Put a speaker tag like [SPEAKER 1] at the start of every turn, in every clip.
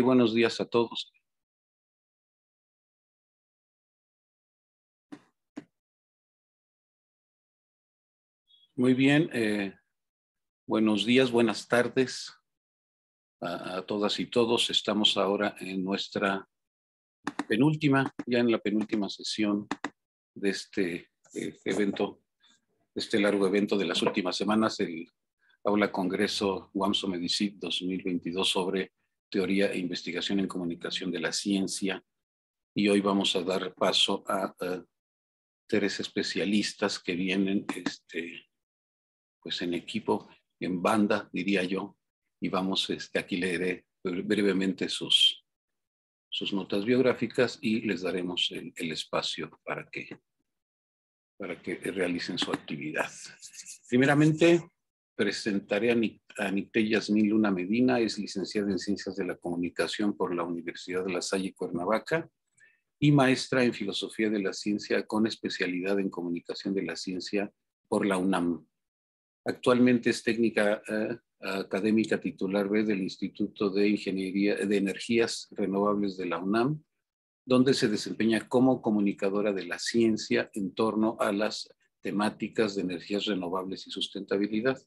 [SPEAKER 1] buenos días a todos. Muy bien, eh,
[SPEAKER 2] buenos días, buenas tardes a, todas y todos. Estamos ahora en nuestra penúltima, ya en la penúltima sesión de este eh, evento, este largo evento de las últimas semanas, el Aula Congreso Guamso Medicid 2022 sobre Teoría e Investigación en Comunicación de la Ciencia. Y hoy vamos a dar paso a, tres especialistas que vienen este, pues en equipo, en banda, diría yo. Y vamos, este, aquí leeré brevemente sus, sus notas biográficas y les daremos el, espacio para que, para que realicen su actividad. Primeramente, presentaré a, Nic Yasmín Luna Medina, es licenciada en Ciencias de la Comunicación por la Universidad de La Salle Cuernavaca y maestra en Filosofía de la Ciencia con especialidad en Comunicación de la Ciencia por la UNAM. Actualmente es técnica eh, académica titular B del Instituto de Ingeniería de Energías Renovables de la UNAM, donde se desempeña como comunicadora de la ciencia en torno a las temáticas de energías renovables y sustentabilidad.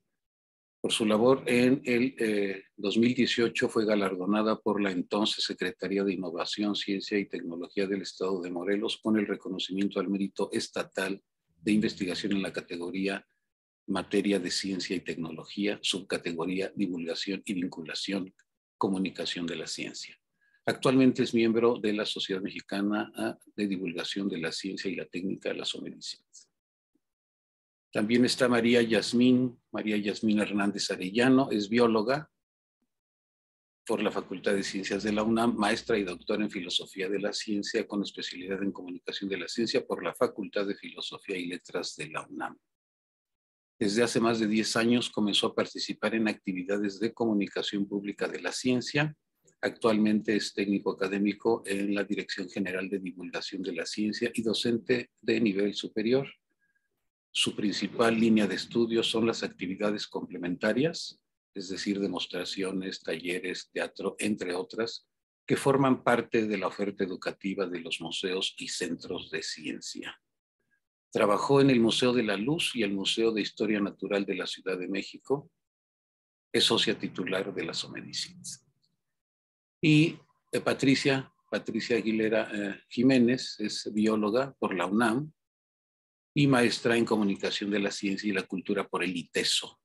[SPEAKER 2] Por su labor en el 2018 eh, fue galardonada por la entonces Secretaría de Innovación, Ciencia y Tecnología del Estado de Morelos con el reconocimiento al mérito estatal de investigación en la categoría materia de ciencia y tecnología, subcategoría divulgación y vinculación, comunicación de la ciencia. Actualmente es miembro de la Sociedad Mexicana ah, de Divulgación de la Ciencia y la Técnica de las Medicinas. También está María Yasmín, María Yasmín Hernández Arellano, es bióloga por la Facultad de Ciencias de la UNAM, maestra y doctora en Filosofía de la Ciencia con especialidad en Comunicación de la Ciencia por la Facultad de Filosofía y Letras de la UNAM. Desde hace más de 10 años comenzó a participar en actividades de comunicación pública de la ciencia. Actualmente es técnico académico en la Dirección General de Divulgación de la Ciencia y docente de nivel superior su principal línea de estudio son las actividades complementarias, es decir, demostraciones, talleres, teatro, entre otras, que forman parte de la oferta educativa de los museos y centros de ciencia. Trabajó en el Museo de la Luz y el Museo de Historia Natural de la Ciudad de México. Es socia titular de la SoMedicins. Y eh, Patricia, Patricia Aguilera eh, Jiménez es bióloga por la UNAM, y maestra en comunicación de la ciencia y la cultura por el ITESO.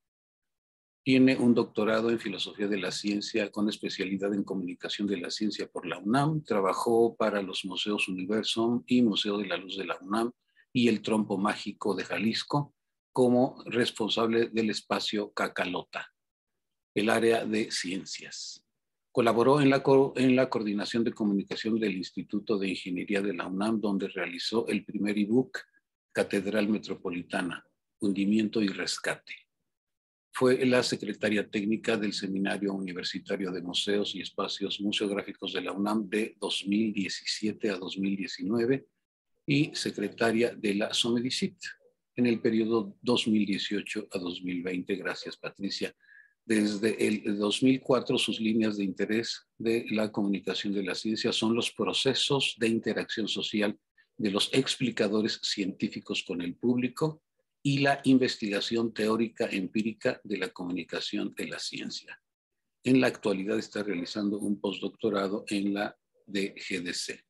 [SPEAKER 2] Tiene un doctorado en filosofía de la ciencia con especialidad en comunicación de la ciencia por la UNAM. Trabajó para los museos Universum y Museo de la Luz de la UNAM y el Trompo Mágico de Jalisco como responsable del espacio Cacalota, el área de ciencias. Colaboró en la, en la coordinación de comunicación del Instituto de Ingeniería de la UNAM, donde realizó el primer ebook Catedral Metropolitana, Hundimiento y Rescate. Fue la secretaria técnica del Seminario Universitario de Museos y Espacios Museográficos de la UNAM de 2017 a 2019 y secretaria de la SOMEDICIT en el periodo 2018 a 2020. Gracias, Patricia. Desde el 2004, sus líneas de interés de la comunicación de la ciencia son los procesos de interacción social de los explicadores científicos con el público y la investigación teórica empírica de la comunicación de la ciencia. En la actualidad está realizando un postdoctorado en la DGDC.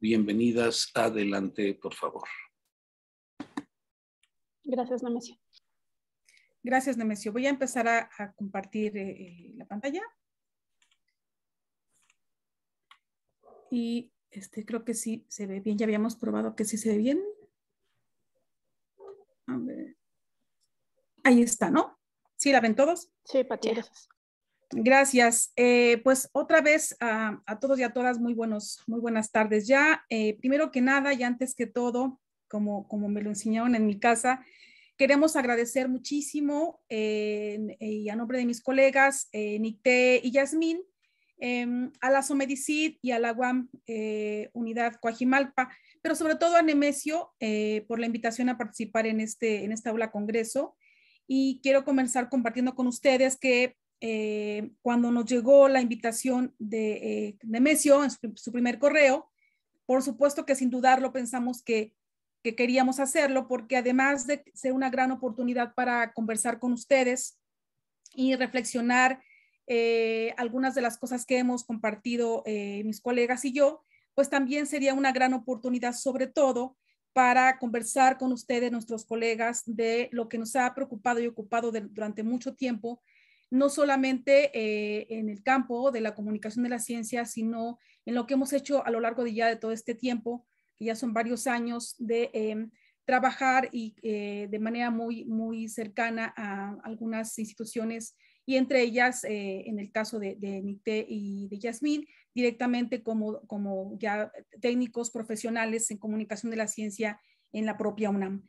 [SPEAKER 2] Bienvenidas, adelante, por
[SPEAKER 3] favor. Gracias, Nemesio. Gracias, Nemesio. Voy a empezar a, compartir eh, eh, la pantalla. Y este, creo que sí se ve bien. Ya habíamos probado que sí se ve bien. A ver. Ahí está, ¿no? ¿Sí la ven todos? Sí, Pati, gracias. Gracias. Eh, pues otra vez a, todos y a todas muy buenos, muy buenas tardes. Ya, eh, primero que nada y antes que todo, como, como me lo enseñaron en mi casa, queremos agradecer muchísimo eh, y a nombre de mis colegas Nicté y Yasmín Em, a la Somedicid y a la UAM eh, Unidad Coajimalpa, pero sobre todo a Nemesio eh, por la invitación a participar en, este, en esta aula congreso. Y quiero comenzar compartiendo con ustedes que eh, cuando nos llegó la invitación de Nemesio en su, primer correo, por supuesto que sin dudarlo pensamos que, que queríamos hacerlo porque además de ser una gran oportunidad para conversar con ustedes y reflexionar eh, algunas de las cosas que hemos compartido eh, mis colegas y yo, pues también sería una gran oportunidad, sobre todo para conversar con ustedes, nuestros colegas, de lo que nos ha preocupado y ocupado durante mucho tiempo, no solamente eh, en el campo de la comunicación de la ciencia, sino en lo que hemos hecho a lo largo de ya de todo este tiempo, que ya son varios años de em, trabajar y de manera muy, muy cercana a algunas instituciones y entre ellas, eh, en el caso de, de Nicté y de Yasmín, directamente como, como ya técnicos profesionales en comunicación de la ciencia en la propia UNAM.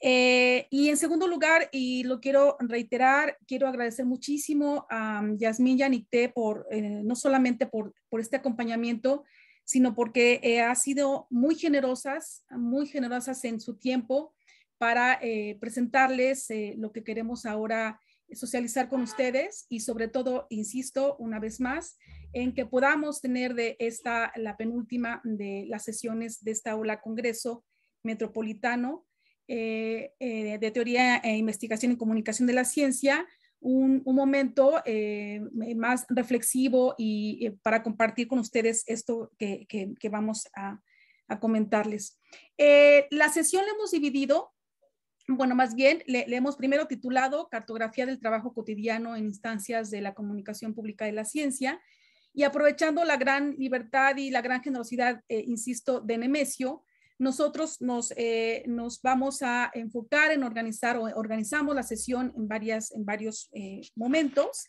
[SPEAKER 3] Eh, y en segundo lugar, y lo quiero reiterar, quiero agradecer muchísimo a Yasmín y por, eh, no solamente por, este acompañamiento, sino porque ha sido muy generosas, muy generosas en su tiempo para presentarles lo que queremos ahora socializar con ustedes y sobre todo, insisto una vez más, en que podamos tener de esta, la penúltima de las sesiones de esta aula Congreso Metropolitano eh, eh, de Teoría e Investigación y Comunicación de la Ciencia, un, momento eh, más reflexivo y para compartir con ustedes esto que, vamos a, a comentarles. la sesión la hemos dividido bueno, más bien le, hemos primero titulado Cartografía del trabajo cotidiano en instancias de la comunicación pública de la ciencia, y aprovechando la gran libertad y la gran generosidad, eh, insisto, de Nemesio, nosotros eh, nos, vamos a enfocar en organizar o organizamos la sesión en, varias, en varios eh, momentos.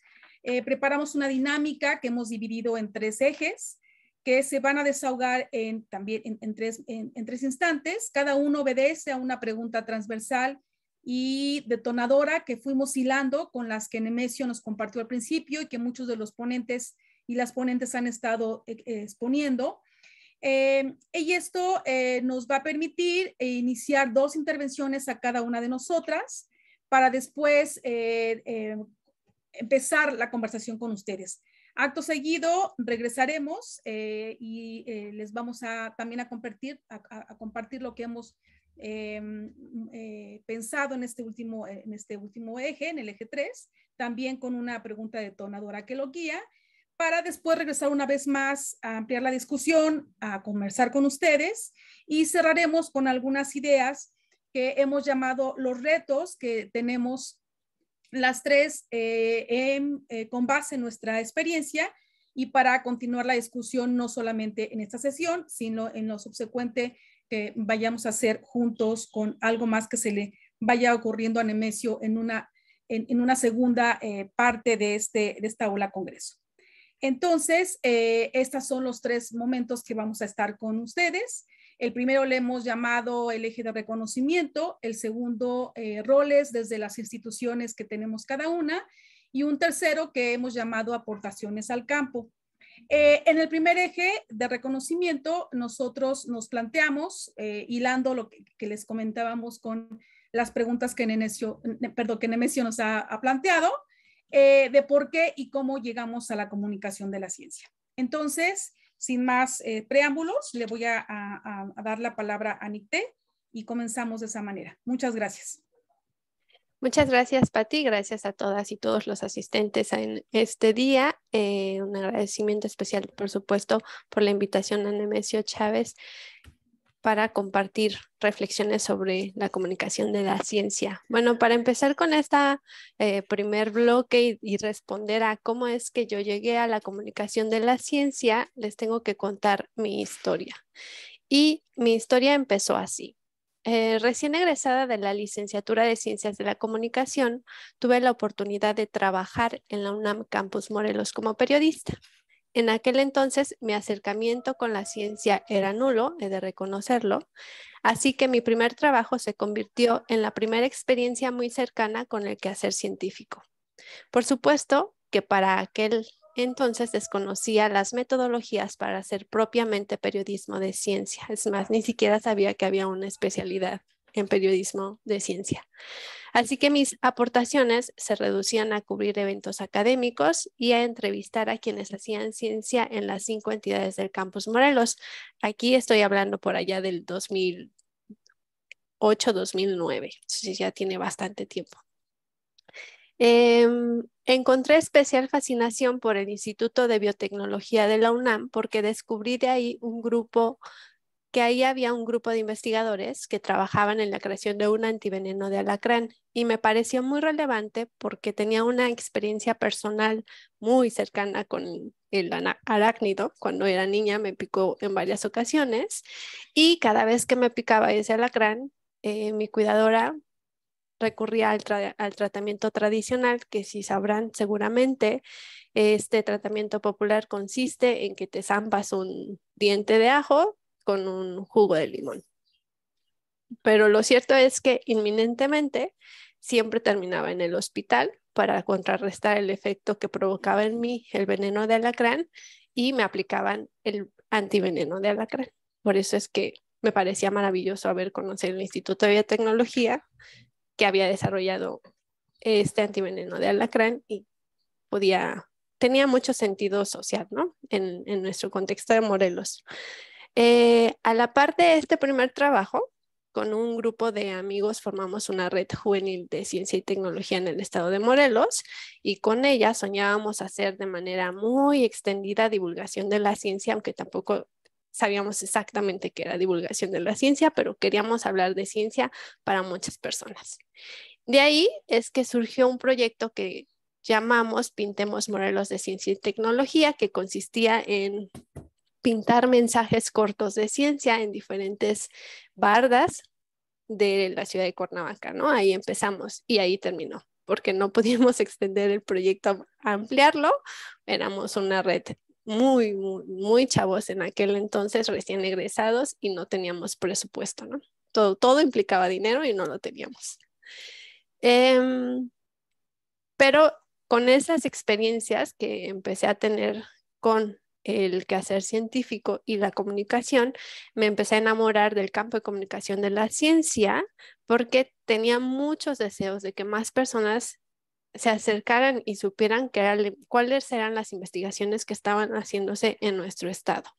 [SPEAKER 3] preparamos una dinámica que hemos dividido en tres ejes que se van a desahogar en, también en, tres, instantes. Cada uno obedece a una pregunta transversal y detonadora que fuimos hilando con las que Nemesio nos compartió al principio y que muchos de los ponentes y las ponentes han estado eh, eh, exponiendo. Eh, y esto nos va a permitir iniciar dos intervenciones a cada una de nosotras para después empezar la conversación con ustedes. Acto seguido, regresaremos eh, y eh, les vamos a también a compartir, a, compartir lo que hemos eh, mm, pensado en este, último, en este último eje, en el eje 3, también con una pregunta detonadora que lo guía, para después regresar una vez más a ampliar la discusión, a conversar con ustedes y cerraremos con algunas ideas que hemos llamado los retos que tenemos las tres eh, em, eh, con base en nuestra experiencia y para continuar la discusión no solamente en esta sesión, sino en lo subsecuente que vayamos a hacer juntos con algo más que se le vaya ocurriendo a Nemesio en una, en, una segunda eh, parte de, este, de esta aula Congreso. Entonces, estos son los tres momentos que vamos a estar con ustedes. El primero le hemos llamado el eje de reconocimiento, el segundo eh, roles desde las instituciones que tenemos cada una y un tercero que hemos llamado aportaciones al campo. Eh, en el primer eje de reconocimiento, nosotros nos planteamos, eh, hilando lo que, les comentábamos con las preguntas que Nemesio, perdón, que nos ha, planteado, de por qué y cómo llegamos a la comunicación de la ciencia. Entonces, sin más eh, preámbulos, le voy a, dar la palabra a Nicté y comenzamos de esa manera. Muchas gracias.
[SPEAKER 4] Muchas gracias, Patti. Gracias a todas y todos los asistentes en este día. Eh, un agradecimiento especial, por supuesto, por la invitación a Nemesio Chávez para compartir reflexiones sobre la comunicación de la ciencia. Bueno, para empezar con este primer bloque y, responder a cómo es que yo llegué a la comunicación de la ciencia, les tengo que contar mi historia. Y mi historia empezó así. Eh, recién egresada de la licenciatura de Ciencias de la Comunicación, tuve la oportunidad de trabajar en la UNAM Campus Morelos como periodista. En aquel entonces mi acercamiento con la ciencia era nulo, he de reconocerlo, así que mi primer trabajo se convirtió en la primera experiencia muy cercana con el quehacer científico. Por supuesto que para aquel entonces desconocía las metodologías para hacer propiamente periodismo de ciencia, es más, ni siquiera sabía que había una especialidad en periodismo de ciencia. Así que mis aportaciones se reducían a cubrir eventos académicos y a entrevistar a quienes hacían ciencia en las cinco entidades del campus Morelos. Aquí estoy hablando por allá del 2008-2009, Entonces ya tiene bastante tiempo. Em, encontré especial fascinación por el Instituto de Biotecnología de la UNAM porque descubrí de ahí un grupo que ahí había un grupo de investigadores que trabajaban en la creación de un antiveneno de alacrán y me pareció muy relevante porque tenía una experiencia personal muy cercana con el arácnido. Cuando era niña me picó en varias ocasiones y cada vez que me picaba ese alacrán, eh, mi cuidadora recurría al, al, tratamiento tradicional, que si sabrán seguramente, este tratamiento popular consiste en que te zampas un diente de ajo, con un jugo de limón. Pero lo cierto es que inminentemente siempre terminaba en el hospital para contrarrestar el efecto que provocaba en mí el veneno de alacrán y me aplicaban el antiveneno de alacrán. Por eso es que me parecía maravilloso haber conocido el Instituto de Biotecnología que había desarrollado este antiveneno de alacrán y podía, tenía mucho sentido social, ¿no? En, en nuestro contexto de Morelos. Eh, a la par de este primer trabajo, con un grupo de amigos formamos una red juvenil de ciencia y tecnología en el estado de Morelos y con ella soñábamos hacer de manera muy extendida divulgación de la ciencia, aunque tampoco sabíamos exactamente qué era divulgación de la ciencia, pero queríamos hablar de ciencia para muchas personas. De ahí es que surgió un proyecto que llamamos Pintemos Morelos de Ciencia y Tecnología, que consistía en pintar mensajes cortos de ciencia en diferentes bardas de la ciudad de Cuernavaca, ¿no? Ahí empezamos y ahí terminó, porque no pudimos extender el proyecto, ampliarlo, éramos una red muy, muy, muy chavos en aquel entonces, recién egresados y no teníamos presupuesto, ¿no? Todo, todo implicaba dinero y no lo teníamos. Em, pero con esas experiencias que empecé a tener con el quehacer científico y la comunicación, me empecé a enamorar del campo de comunicación de la ciencia porque tenía muchos deseos de que más personas se acercaran y supieran cuáles eran las investigaciones que estaban haciéndose en nuestro estado.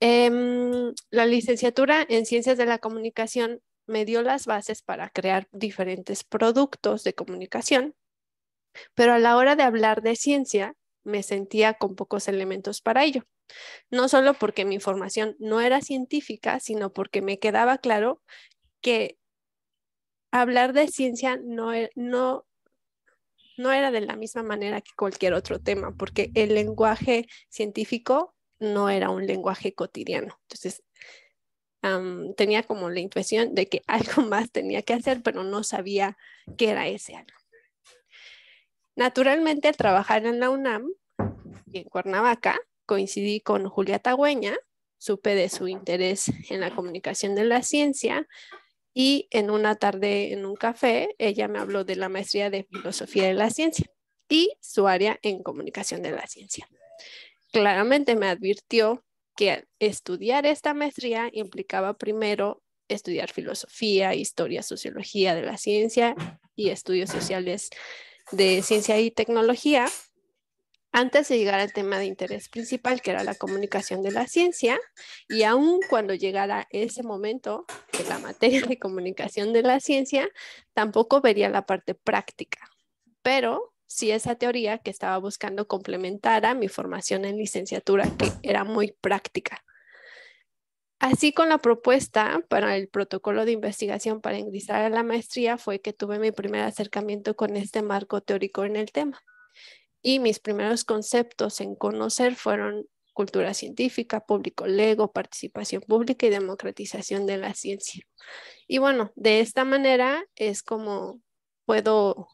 [SPEAKER 4] Em, la licenciatura en Ciencias de la Comunicación me dio las bases para crear diferentes productos de comunicación, pero a la hora de hablar de ciencia, me sentía con pocos elementos para ello. No solo porque mi formación no era científica, sino porque me quedaba claro que hablar de ciencia no, e-, no, no era de la misma manera que cualquier otro tema, porque el lenguaje científico no era un lenguaje cotidiano. Entonces, tenía como la impresión de que algo más tenía que hacer, pero no sabía qué era ese algo. Naturalmente, al trabajar en la UNAM y en Cuernavaca, coincidí con Julia Tagüeña, supe de su interés en la comunicación de la ciencia y en una tarde en un café ella me habló de la maestría de filosofía de la ciencia y su área en comunicación de la ciencia. Claramente me advirtió que estudiar esta maestría implicaba primero estudiar filosofía, historia, sociología de la ciencia y estudios sociales de ciencia y tecnología, antes de llegar al tema de interés principal, que era la comunicación de la ciencia, y aún cuando llegara ese momento de la materia de comunicación de la ciencia, tampoco vería la parte práctica. Pero si sí esa teoría que estaba buscando complementara mi formación en licenciatura, que era muy práctica. Así con la propuesta para el protocolo de investigación para ingresar a la maestría fue que tuve mi primer acercamiento con este marco teórico en el tema. Y mis primeros conceptos en conocer fueron cultura científica, público lego, participación pública y democratización de la ciencia. Y bueno, de esta manera es como puedo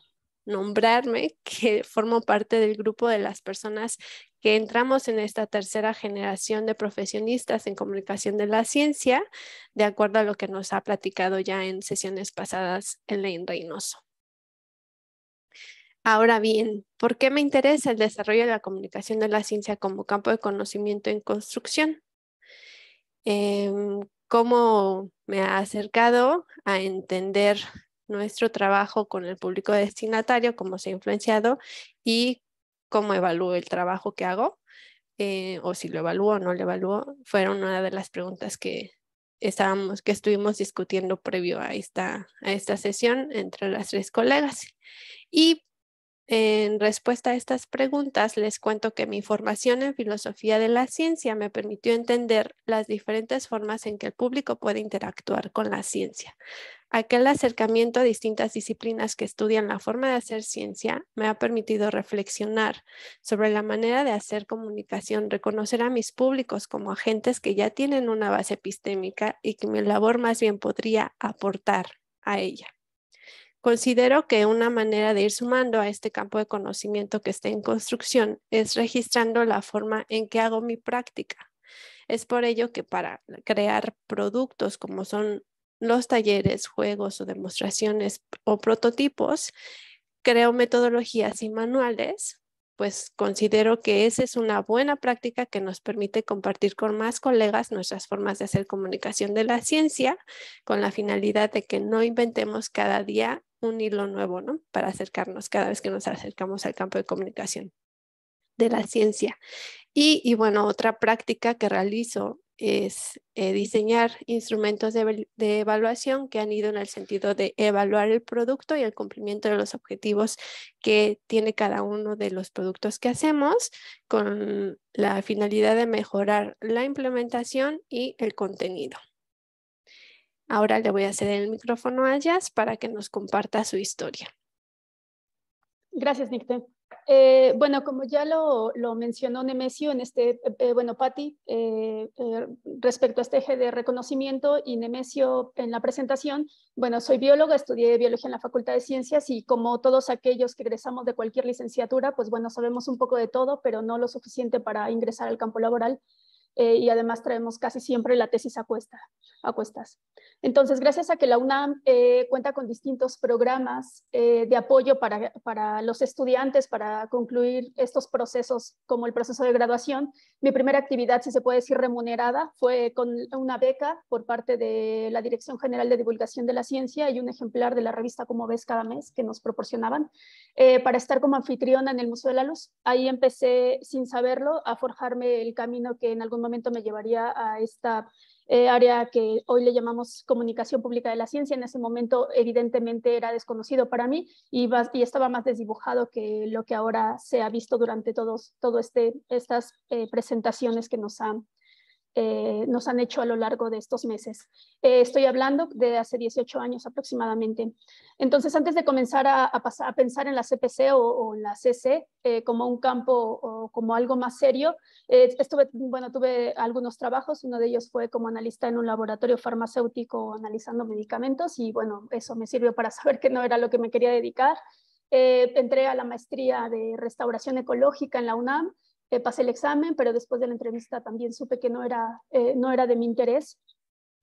[SPEAKER 4] nombrarme que formo parte del grupo de las personas que entramos en esta tercera generación de profesionistas en comunicación de la ciencia, de acuerdo a lo que nos ha platicado ya en sesiones pasadas en Elaine Reynoso. Ahora bien, ¿por qué me interesa el desarrollo de la comunicación de la ciencia como campo de conocimiento en construcción? Em, ¿Cómo me ha acercado a entender nuestro trabajo con el público destinatario, cómo se ha influenciado y cómo evalúo el trabajo que hago, eh, o si lo evalúo o no lo evalúo, fueron una de las preguntas que estábamos, que estuvimos discutiendo previo a esta, a esta sesión entre las tres colegas. Y en respuesta a estas preguntas, les cuento que mi formación en filosofía de la ciencia me permitió entender las diferentes formas en que el público puede interactuar con la ciencia, Aquel acercamiento a distintas disciplinas que estudian la forma de hacer ciencia me ha permitido reflexionar sobre la manera de hacer comunicación, reconocer a mis públicos como agentes que ya tienen una base epistémica y que mi labor más bien podría aportar a ella. Considero que una manera de ir sumando a este campo de conocimiento que está en construcción es registrando la forma en que hago mi práctica. Es por ello que para crear productos como son los talleres, juegos o demostraciones o prototipos, creo metodologías y manuales, pues considero que esa es una buena práctica que nos permite compartir con más colegas nuestras formas de hacer comunicación de la ciencia con la finalidad de que no inventemos cada día un hilo nuevo, ¿no? Para acercarnos cada vez que nos acercamos al campo de comunicación de la ciencia. Y, y bueno, otra práctica que realizo es eh, diseñar instrumentos de, evaluación que han ido en el sentido de evaluar el producto y el cumplimiento de los objetivos que tiene cada uno de los productos que hacemos con la finalidad de mejorar la implementación y el contenido. Ahora le voy a ceder el micrófono a Jazz para que nos comparta su historia.
[SPEAKER 5] Gracias, Nicte. Eh, bueno, como ya lo, mencionó Nemesio, en este, eh, bueno, Patti, eh, respecto a este eje de reconocimiento y Nemesio en la presentación, bueno, soy bióloga, estudié biología en la Facultad de Ciencias y como todos aquellos que egresamos de cualquier licenciatura, pues bueno, sabemos un poco de todo, pero no lo suficiente para ingresar al campo laboral. Eh, y además traemos casi siempre la tesis a, cuestas. Entonces, gracias a que la UNAM eh, cuenta con distintos programas eh, de apoyo para, para, los estudiantes para concluir estos procesos como el proceso de graduación, mi primera actividad, si se puede decir remunerada, fue con una beca por parte de la Dirección General de Divulgación de la Ciencia y un ejemplar de la revista Como Ves cada mes que nos proporcionaban para estar como anfitriona en el Museo de la Luz. Ahí empecé, sin saberlo, a forjarme el camino que en algún momento me llevaría a esta eh, área que hoy le llamamos comunicación pública de la ciencia. En ese momento, evidentemente, era desconocido para mí y, estaba más desdibujado que lo que ahora se ha visto durante todos todo este, estas eh, presentaciones que nos han eh, nos han hecho a lo largo de estos meses. Eh, estoy hablando de hace 18 años aproximadamente. Entonces, antes de comenzar a, pensar en la CPC o, en la CC eh, como un campo o como algo más serio, bueno, tuve algunos trabajos. Uno de ellos fue como analista en un laboratorio farmacéutico analizando medicamentos y bueno, eso me sirvió para saber que no era lo que me quería dedicar. entré a la maestría de restauración ecológica en la UNAM eh, pasé el examen, pero después de la entrevista también supe que no era, eh, no era de mi interés.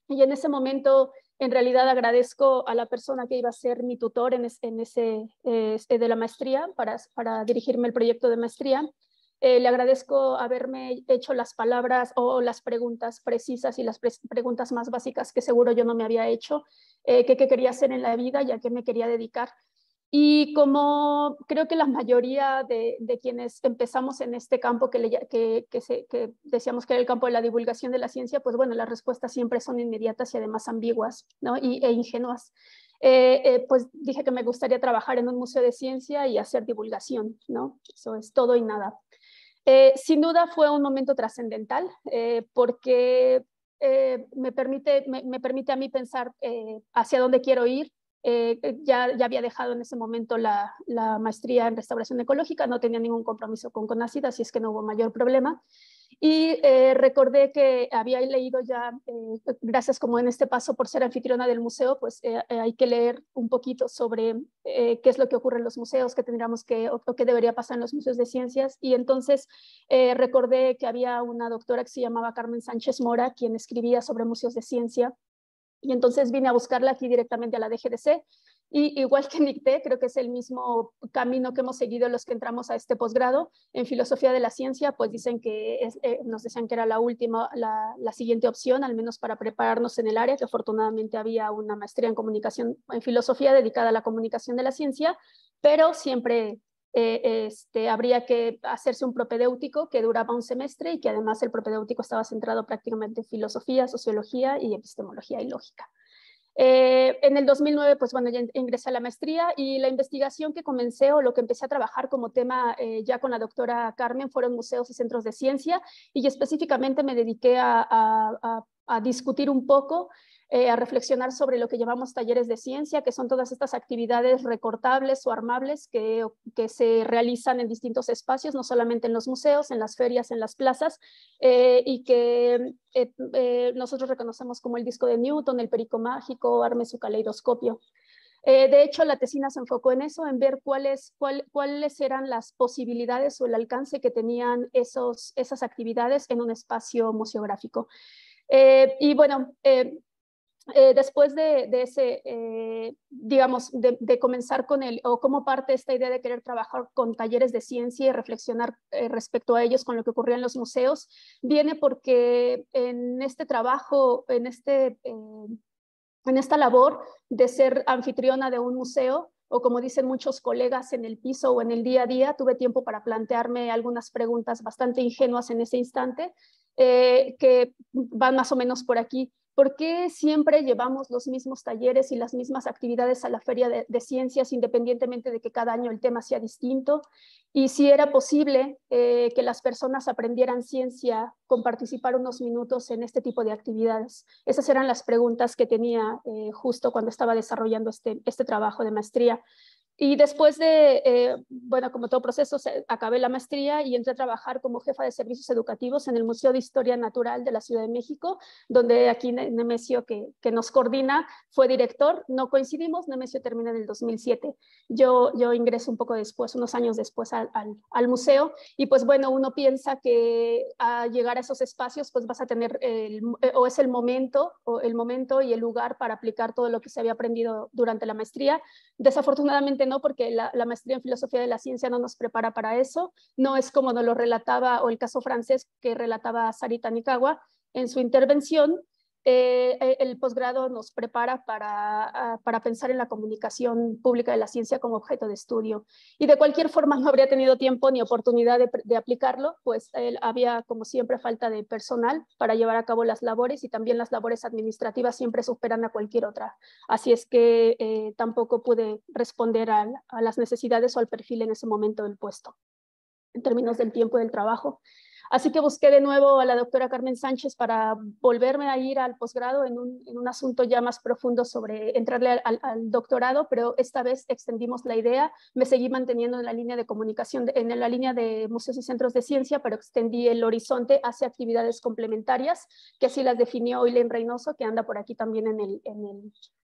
[SPEAKER 5] Y en ese momento, en realidad, agradezco a la persona que iba a ser mi tutor en, ese eh, de la maestría para, dirigirme el proyecto de maestría. le agradezco haberme hecho las palabras o las preguntas precisas y las preguntas más básicas que seguro yo no me había hecho, que qué quería hacer en la vida y a qué me quería dedicar. Y como creo que la mayoría de, quienes empezamos en este campo que, que, se, decíamos que era el campo de la divulgación de la ciencia, pues bueno, las respuestas siempre son inmediatas y además ambiguas ¿no? y, e ingenuas. Eh, eh, pues dije que me gustaría trabajar en un museo de ciencia y hacer divulgación, ¿no? Eso es todo y nada. Eh, sin duda fue un momento trascendental porque me, permite, me, permite a mí pensar hacia dónde quiero ir, eh, eh, ya, ya, había dejado en ese momento la, maestría en restauración ecológica, no tenía ningún compromiso con CONACID, así es que no hubo mayor problema. Y eh, recordé que había leído ya, gracias como en este paso por ser anfitriona del museo, pues hay que leer un poquito sobre qué es lo que ocurre en los museos, qué tendríamos que, o qué debería pasar en los museos de ciencias. Y entonces recordé que había una doctora que se llamaba Carmen Sánchez Mora, quien escribía sobre museos de ciencia y entonces vine a buscarla aquí directamente a la DGDC. Y igual que NICTE, creo que es el mismo camino que hemos seguido los que entramos a este posgrado en filosofía de la ciencia, pues dicen que eh, nos decían que era la última, la, la, siguiente opción, al menos para prepararnos en el área, que afortunadamente había una maestría en comunicación, en filosofía dedicada a la comunicación de la ciencia, pero siempre eh, este, habría que hacerse un propedéutico que duraba un semestre y que además el propedéutico estaba centrado prácticamente en filosofía, sociología y epistemología y lógica. Eh, en el 2009, pues bueno, ya ingresé a la maestría y la investigación que comencé o lo que empecé a trabajar como tema eh, ya con la doctora Carmen fueron museos y centros de ciencia y específicamente me dediqué a discutir un poco eh, a reflexionar sobre lo que llamamos talleres de ciencia, que son todas estas actividades recortables o armables que, se realizan en distintos espacios, no solamente en los museos, en las ferias, en las plazas, eh, y que eh, nosotros reconocemos como el disco de Newton, el perico mágico, arme su caleidoscopio. de hecho, la tesina se enfocó en eso, en ver cuáles, cuál, cuáles eran las posibilidades o el alcance que tenían esos, esas actividades en un espacio museográfico. y bueno, eh, después de, ese, eh, digamos, de, comenzar con él, o como parte esta idea de querer trabajar con talleres de ciencia y reflexionar eh, respecto a ellos con lo que ocurría en los museos, viene porque en este trabajo, en, este, en esta labor de ser anfitriona de un museo, o como dicen muchos colegas en el piso o en el día a día, tuve tiempo para plantearme algunas preguntas bastante ingenuas en ese instante, que van más o menos por aquí ¿Por qué siempre llevamos los mismos talleres y las mismas actividades a la Feria de, Ciencias, independientemente de que cada año el tema sea distinto? Y si era posible eh, que las personas aprendieran ciencia con participar unos minutos en este tipo de actividades. Esas eran las preguntas que tenía eh, justo cuando estaba desarrollando este, este trabajo de maestría. Y después de, eh, bueno, como todo proceso, acabé la maestría y entré a trabajar como jefa de servicios educativos en el Museo de Historia Natural de la Ciudad de México, donde aquí Nemesio, que, que nos coordina, fue director. No coincidimos, Nemesio termina en el 2007. Yo, yo ingreso un poco después, unos años después al, al, museo. Y pues bueno, uno piensa que a llegar a esos espacios, pues vas a tener, el, eh, o es el momento, o el momento y el lugar para aplicar todo lo que se había aprendido durante la maestría. Desafortunadamente no, porque la, la, maestría en filosofía de la ciencia no nos prepara para eso. No es como nos lo relataba, o el caso francés que relataba Sarita Nikawa en su intervención, eh, eh, el posgrado nos prepara ah, para, pensar en la comunicación pública de la ciencia como objeto de estudio. Y de cualquier forma no habría tenido tiempo ni oportunidad de, aplicarlo, pues eh, había, como siempre, falta de personal para llevar a cabo las labores y también las labores administrativas siempre superan a cualquier otra. Así es que tampoco pude responder a, a las necesidades o al perfil en ese momento del puesto, en términos del tiempo del trabajo. Así que busqué de nuevo a la doctora Carmen Sánchez para volverme a ir al posgrado en un, asunto ya más profundo sobre entrarle al, doctorado, pero esta vez extendimos la idea, me seguí manteniendo en la línea de comunicación, en la línea de museos y centros de ciencia, pero extendí el horizonte hacia actividades complementarias, que así las definió en Reynoso, que anda por aquí también en, el, en,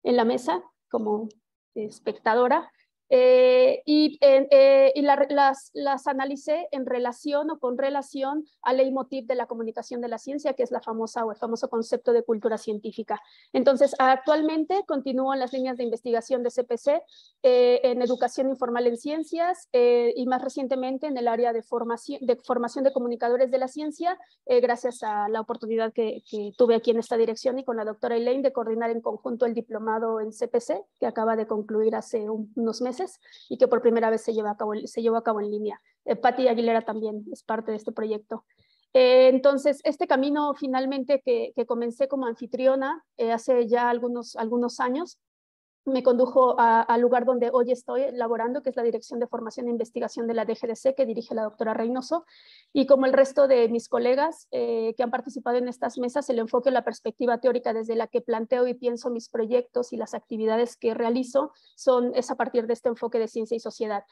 [SPEAKER 5] en la mesa como espectadora. Eh, y, eh, las, analicé en relación o con relación al leitmotiv de la comunicación de la ciencia, que es la famosa o el famoso concepto de cultura científica. Entonces, actualmente continúo en las líneas de investigación de CPC, eh, en educación informal en ciencias y más recientemente en el área de formación de, formación de comunicadores de la ciencia, gracias a la oportunidad que, tuve aquí en esta dirección y con la doctora Elaine de coordinar en conjunto el diplomado en CPC, que acaba de concluir hace unos meses y que por primera vez se, lleva a cabo, se llevó a cabo en línea. Eh, Patty Aguilera también es parte de este proyecto. Eh, entonces, este camino finalmente que, que comencé como anfitriona eh, hace ya algunos, algunos años, me condujo al lugar donde hoy estoy laborando, que es la Dirección de Formación e Investigación de la DGDC, que dirige la doctora Reynoso. Y como el resto de mis colegas eh, que han participado en estas mesas, el enfoque, la perspectiva teórica desde la que planteo y pienso mis proyectos y las actividades que realizo son, es a partir de este enfoque de ciencia y sociedad.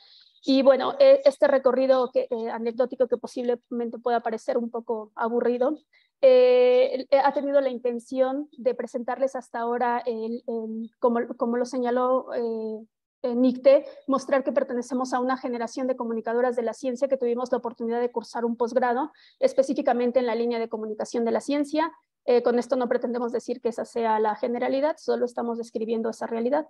[SPEAKER 5] Y bueno, eh, este recorrido que, eh, anecdótico que posiblemente pueda parecer un poco aburrido, eh, eh, ha tenido la intención de presentarles hasta ahora, como, lo señaló eh, Nicte, mostrar que pertenecemos a una generación de comunicadoras de la ciencia que tuvimos la oportunidad de cursar un posgrado específicamente en la línea de comunicación de la ciencia eh, con esto no pretendemos decir que esa sea la generalidad, solo estamos describiendo esa realidad.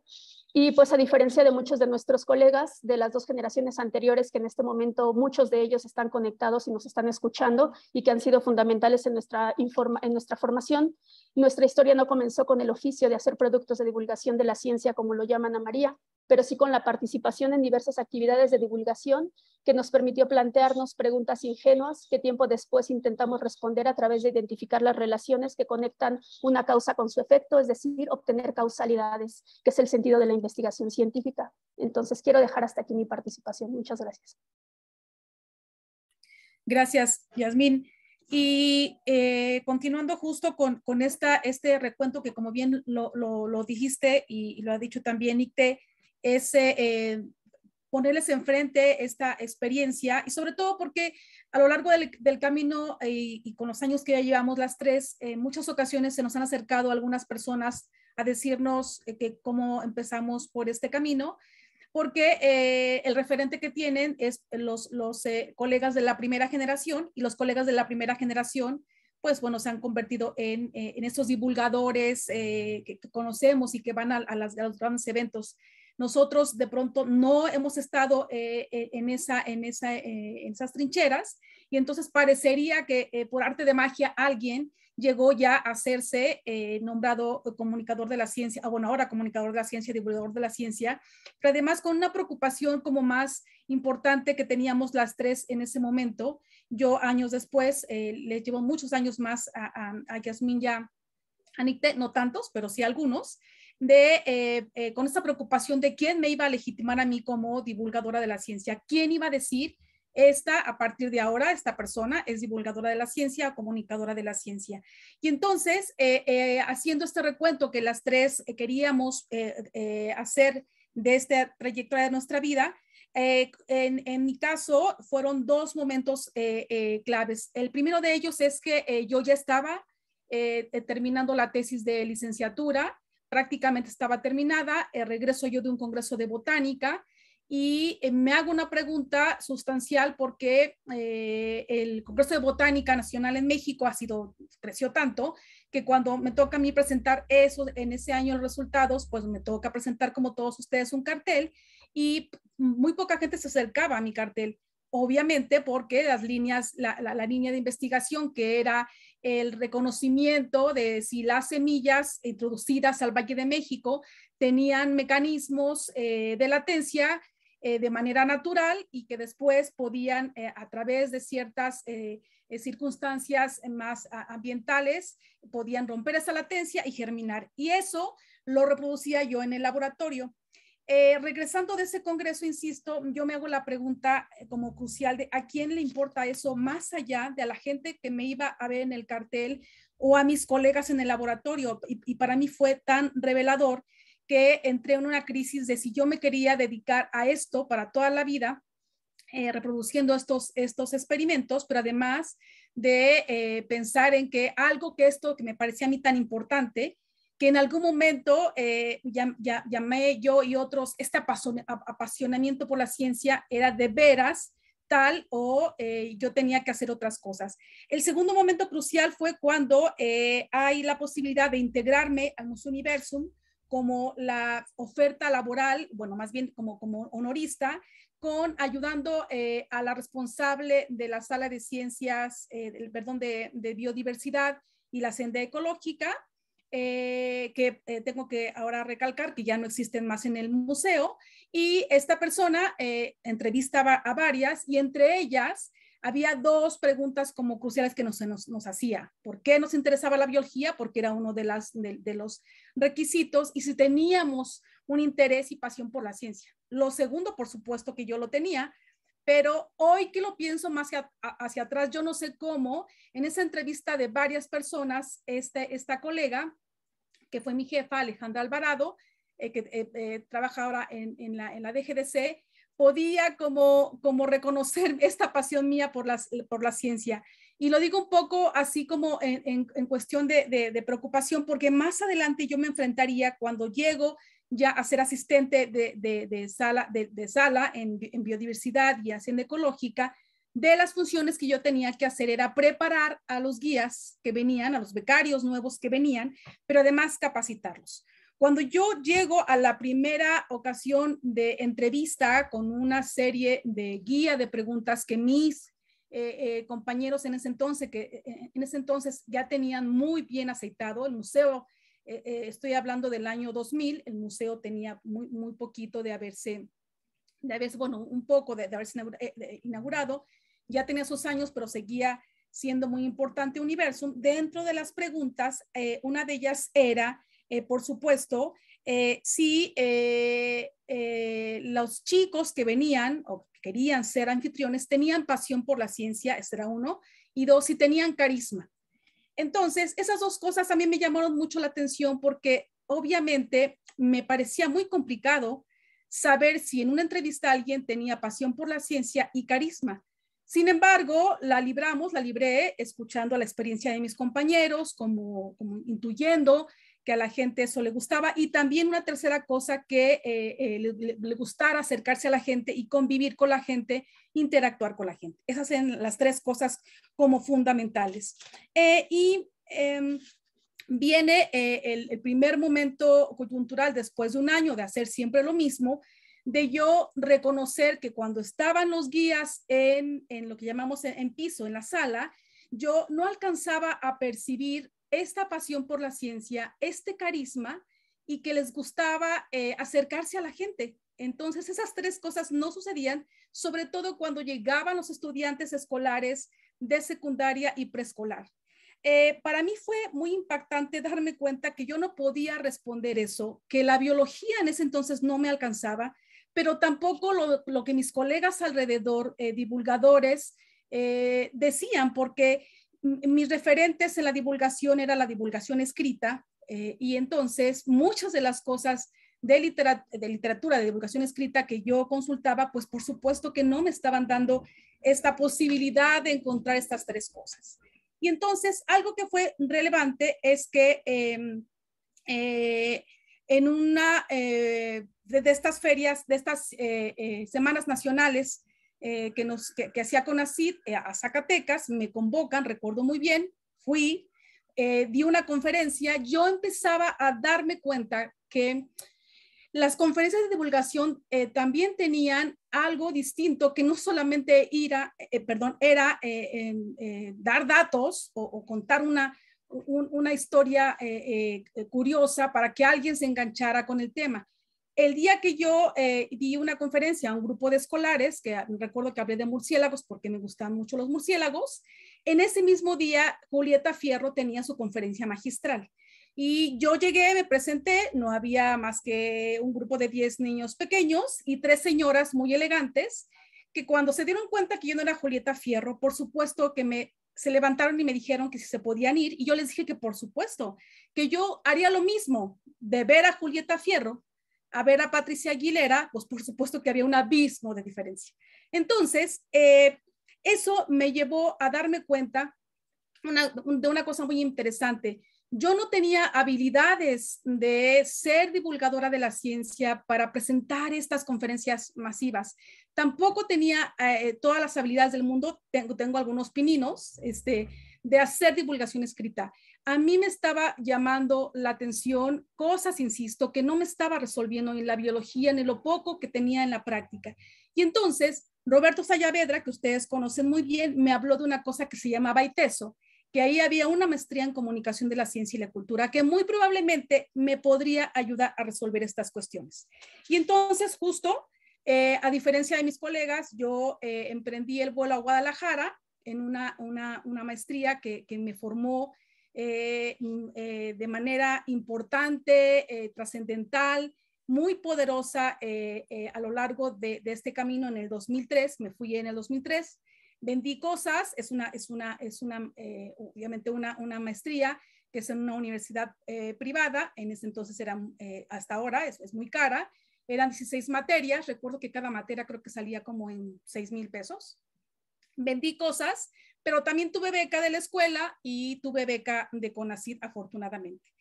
[SPEAKER 5] Y pues a diferencia de muchos de nuestros colegas de las dos generaciones anteriores, que en este momento muchos de ellos están conectados y nos están escuchando y que han sido fundamentales en nuestra, en nuestra formación, nuestra historia no comenzó con el oficio de hacer productos de divulgación de la ciencia, como lo llaman a María, pero sí con la participación en diversas actividades de divulgación que nos permitió plantearnos preguntas ingenuas que tiempo después intentamos responder a través de identificar las relaciones que conectan una causa con su efecto, es decir, obtener causalidades, que es el sentido de la investigación científica. Entonces, quiero dejar hasta aquí mi participación. Muchas
[SPEAKER 3] gracias. Gracias, Yasmín. Y eh, continuando justo con, esta, este recuento que como bien lo, dijiste y, lo ha dicho también Icte, es eh, ponerles enfrente esta experiencia y sobre todo porque a lo largo del, camino eh, y con los años que ya llevamos las tres, eh, en muchas ocasiones se nos han acercado algunas personas a decirnos eh, que cómo empezamos por este camino, porque el referente que tienen es los, los colegas de la primera generación y los colegas de la primera generación pues bueno, se han convertido en, en estos divulgadores que, conocemos y que van a, las, a los grandes eventos nosotros de pronto no hemos estado eh, eh, en, esa, en, esa, eh, en esas trincheras y entonces parecería que por arte de magia alguien llegó ya a hacerse nombrado comunicador de la ciencia, bueno, ahora comunicador de la ciencia, divulgador de la ciencia, pero además con una preocupación como más importante que teníamos las tres en ese momento. Yo años después, le llevo muchos años más a, a, Yasmin ya, a no tantos, pero sí algunos, de, eh, eh, con esta preocupación de quién me iba a legitimar a mí como divulgadora de la ciencia, quién iba a decir, esta, a partir de ahora, esta persona es divulgadora de la ciencia, comunicadora de la ciencia. Y entonces, eh, haciendo este recuento que las tres queríamos hacer de esta trayectoria de nuestra vida, en, en, mi caso fueron dos momentos claves. El primero de ellos es que yo ya estaba terminando la tesis de licenciatura prácticamente estaba terminada, eh, regreso yo de un congreso de botánica y eh, me hago una pregunta sustancial porque eh, el Congreso de Botánica Nacional en México ha sido, creció tanto que cuando me toca a mí presentar eso en ese año los resultados, pues me toca presentar como todos ustedes un cartel y muy poca gente se acercaba a mi cartel obviamente porque las líneas, la, línea de investigación que era el reconocimiento de si las semillas introducidas al Valle de México tenían mecanismos eh, de latencia eh, de manera natural y que después podían, eh, a través de ciertas circunstancias más ambientales, podían romper esa latencia y germinar. Y eso lo reproducía yo en el laboratorio. Eh, regresando de ese congreso, insisto, yo me hago la pregunta eh, como crucial de a quién le importa eso más allá de a la gente que me iba a ver en el cartel o a mis colegas en el laboratorio. Y, para mí fue tan revelador que entré en una crisis de si yo me quería dedicar a esto para toda la vida, eh, reproduciendo estos, estos experimentos, pero además de pensar en que algo que esto que me parecía a mí tan importante, que en algún momento eh, ya, llamé yo y otros, este apasionamiento por la ciencia era de veras tal o eh, yo tenía que hacer otras cosas. El segundo momento crucial fue cuando eh, hay la posibilidad de integrarme al Museo Universum como la oferta laboral, bueno, más bien como, como honorista, con ayudando a la responsable de la sala de ciencias, el perdón, de biodiversidad y la senda ecológica, eh, que eh, tengo que ahora recalcar que ya no existen más en el museo. Y esta persona eh, entrevistaba a varias y entre ellas había dos preguntas como cruciales que nos, nos, nos hacía. ¿Por qué nos interesaba la biología? Porque era uno de, las, de los requisitos y si teníamos un interés y pasión por la ciencia. Lo segundo, por supuesto que yo lo tenía, pero hoy que lo pienso más hacia, atrás, yo no sé cómo, en esa entrevista de varias personas, este, esta colega, que fue mi jefa, Alejandra Alvarado, eh, que eh, eh, trabaja ahora en, la, en, DGDC, podía como, como reconocer esta pasión mía por, las, por la ciencia. Y lo digo un poco así como en, cuestión de preocupación, porque más adelante yo me enfrentaría cuando llego ya a ser asistente de, sala, de, sala en, biodiversidad y hacienda ecológica, de las funciones que yo tenía que hacer era preparar a los guías que venían, a los becarios nuevos que venían, pero además capacitarlos. Cuando yo llego a la primera ocasión de entrevista con una serie de guía de preguntas que mis eh, eh, compañeros en ese entonces, que eh, en ese entonces ya tenían muy bien aceitado, el museo eh, eh, estoy hablando del año 2000, el museo tenía muy, muy poquito de haberse, de bueno, un poco de, haberse eh, inaugurado, ya tenía sus años, pero seguía siendo muy importante Universum. Dentro de las preguntas, una de ellas era, por supuesto, si los chicos que venían o querían ser anfitriones tenían pasión por la ciencia, ese era uno, y dos, si tenían carisma. Entonces, esas dos cosas también me llamaron mucho la atención porque obviamente me parecía muy complicado saber si en una entrevista alguien tenía pasión por la ciencia y carisma. Sin embargo, la libramos, la libré escuchando la experiencia de mis compañeros, como, como intuyendo que a la gente eso le gustaba. Y también una tercera cosa que eh, eh, le, gustara acercarse a la gente y convivir con la gente, interactuar con la gente. Esas son las tres cosas como fundamentales. Eh, y em, viene el, primer momento cultural después de un año de hacer siempre lo mismo, de yo reconocer que cuando estaban los guías en, lo que llamamos en, piso, en la sala, yo no alcanzaba a percibir esta pasión por la ciencia, este carisma y que les gustaba eh, acercarse a la gente. Entonces, esas tres cosas no sucedían, sobre todo cuando llegaban los estudiantes escolares de secundaria y preescolar. Eh, para mí fue muy impactante darme cuenta que yo no podía responder eso, que la biología en ese entonces no me alcanzaba, pero tampoco lo, que mis colegas alrededor, eh, divulgadores, decían, porque mis referentes en la divulgación era la divulgación escrita eh, y entonces muchas de las cosas de, literatura, de divulgación escrita que yo consultaba, pues por supuesto que no me estaban dando esta posibilidad de encontrar estas tres cosas. Y entonces algo que fue relevante es que em, eh, en una eh, de, estas ferias, de estas semanas nacionales, eh, que, nos, que, hacía con eh, a Zacatecas, me convocan, recuerdo muy bien, fui, eh, di una conferencia, yo empezaba a darme cuenta que las conferencias de divulgación también tenían algo distinto que no solamente ir perdón, era dar datos o, contar una historia curiosa para que alguien se enganchara con el tema el día que yo eh, di una conferencia a un grupo de escolares, que recuerdo que hablé de murciélagos porque me gustan mucho los murciélagos, en ese mismo día Julieta Fierro tenía su conferencia magistral. Y yo llegué, me presenté, no había más que un grupo de 10 niños pequeños y tres señoras muy elegantes, que cuando se dieron cuenta que yo no era Julieta Fierro, por supuesto que me se levantaron y me dijeron que si se podían ir y yo les dije que por supuesto, que yo haría lo mismo de ver a Julieta Fierro a ver a Patricia Aguilera, pues por supuesto que había un abismo de diferencia. Entonces, eh, eso me llevó a darme cuenta de una cosa muy interesante. Yo no tenía habilidades de ser divulgadora de la ciencia para presentar estas conferencias masivas. Tampoco tenía eh, todas las habilidades del mundo. Tengo, algunos pininos este, de hacer divulgación escrita a mí me estaba llamando la atención cosas, insisto, que no me estaba resolviendo en la biología, en lo poco que tenía en la práctica. Y entonces, Roberto Sayavedra, que ustedes conocen muy bien, me habló de una cosa que se llamaba ITESO, que ahí había una maestría en comunicación de la ciencia y la cultura, que muy probablemente me podría ayudar a resolver estas cuestiones. Y entonces, justo, eh, a diferencia de mis colegas, yo eh, emprendí el vuelo a Guadalajara en una, maestría que, que me formó eh, eh, de manera importante, eh, trascendental, muy poderosa a lo largo de, este camino en el 2003. Me fui en el 2003. Vendí cosas, es una, es una, es una, obviamente una, una maestría que es en una universidad privada, en ese entonces era, hasta ahora es, es muy cara, eran 16 materias, recuerdo que cada materia creo que salía como en 6 mil pesos. Vendí cosas, pero también tuve beca de la escuela y tuve beca de CONACID, afortunadamente.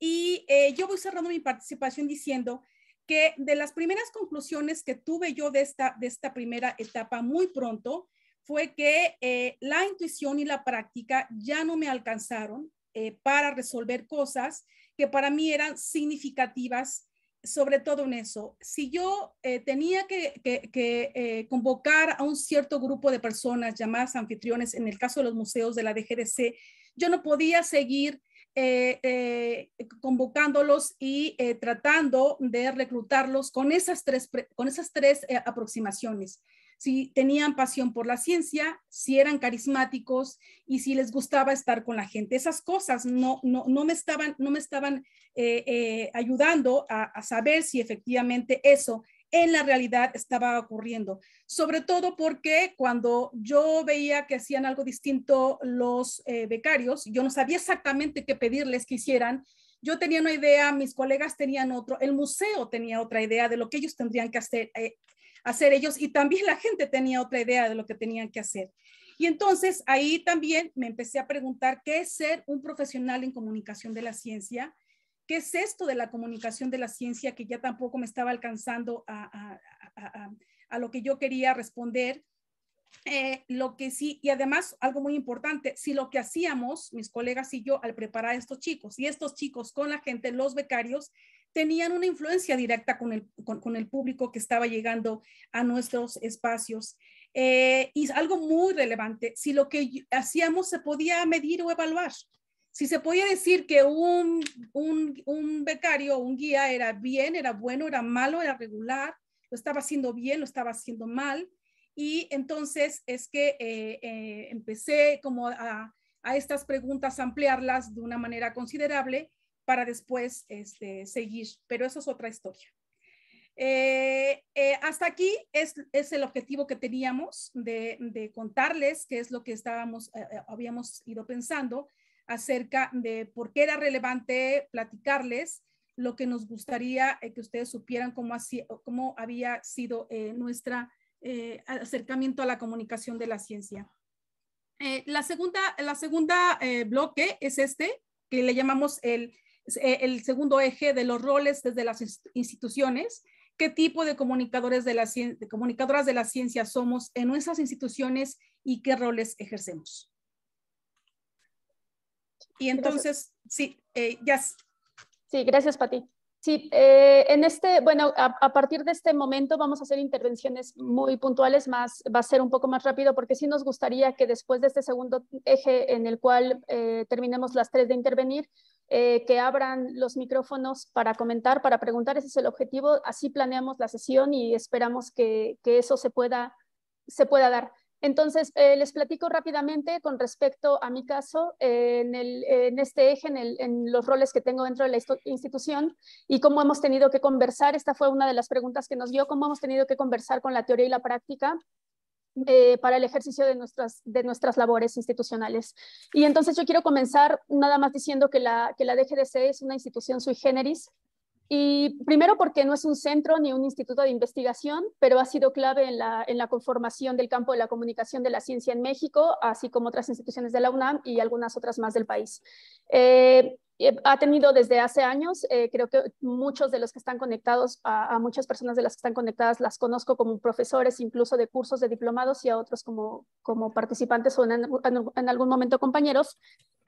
[SPEAKER 3] Y eh, yo voy cerrando mi participación diciendo que de las primeras conclusiones que tuve yo de esta, de esta primera etapa muy pronto fue que eh, la intuición y la práctica ya no me alcanzaron eh, para resolver cosas que para mí eran significativas sobre todo en eso, si yo eh, tenía que, eh, convocar a un cierto grupo de personas llamadas anfitriones, en el caso de los museos de la DGDC, yo no podía seguir eh, convocándolos y tratando de reclutarlos con esas tres, con esas tres aproximaciones si tenían pasión por la ciencia, si eran carismáticos y si les gustaba estar con la gente. Esas cosas no, no, me estaban, no me estaban eh, eh, ayudando a, saber si efectivamente eso en la realidad estaba ocurriendo. Sobre todo porque cuando yo veía que hacían algo distinto los eh, becarios, yo no sabía exactamente qué pedirles que hicieran. Yo tenía una idea, mis colegas tenían otro, el museo tenía otra idea de lo que ellos tendrían que hacer hacer ellos y también la gente tenía otra idea de lo que tenían que hacer. Y entonces ahí también me empecé a preguntar qué es ser un profesional en comunicación de la ciencia, qué es esto de la comunicación de la ciencia que ya tampoco me estaba alcanzando a, lo que yo quería responder. Eh, lo que sí, y además algo muy importante, si lo que hacíamos, mis colegas y yo, al preparar a estos chicos y estos chicos con la gente, los becarios, tenían una influencia directa con el, público que estaba llegando a nuestros espacios. y eh, y algo muy relevante, si lo que hacíamos se podía medir o evaluar, si se podía decir que un, un, un becario, un guía era bien, era bueno, era malo, era regular, lo estaba haciendo bien, lo estaba haciendo mal. Y entonces es que eh, eh, empecé como a, a estas preguntas, a ampliarlas de una manera considerable para después este, seguir, pero eso es otra historia. Eh, eh, hasta aquí es, el objetivo que teníamos de, contarles qué es lo que estábamos, eh, habíamos ido pensando acerca de por qué era relevante platicarles lo que nos gustaría que ustedes supieran cómo, cómo había sido nuestro acercamiento a la comunicación de la ciencia. la segunda, la segunda bloque es este, que le llamamos el eh, el segundo eje de los roles desde las instituciones, qué tipo de, comunicadores de, la, de comunicadoras de la ciencia somos en nuestras instituciones y qué roles ejercemos. Y entonces, sí, eh, ya Sí, gracias, Pati. Sí, eh, en
[SPEAKER 5] este, bueno, a, partir de este momento vamos a hacer intervenciones muy puntuales, más va a ser un poco más rápido, porque sí nos gustaría que después de este segundo eje en el cual terminemos las tres de intervenir, eh, que abran los micrófonos para comentar, para preguntar, ese es el objetivo, así planeamos la sesión y esperamos que, eso se pueda, dar. Entonces, eh, les platico rápidamente con respecto a mi caso en, este eje, en, en, los roles que tengo dentro de la institución y cómo hemos tenido que conversar. Esta fue una de las preguntas que nos dio, cómo hemos tenido que conversar con la teoría y la práctica eh, para el ejercicio de nuestras, de nuestras labores institucionales. Y entonces yo quiero comenzar nada más diciendo que la, que la DGDC es una institución sui generis y primero porque no es un centro ni un instituto de investigación, pero ha sido clave en la, conformación del campo de la comunicación de la ciencia en México, así como otras instituciones de la UNAM y algunas otras más del país. Eh, eh, ha tenido desde hace años, eh, creo que muchos de los que están conectados, a, muchas personas de las que están conectadas las conozco como profesores incluso de cursos de diplomados y a otros como, participantes o en algún momento compañeros,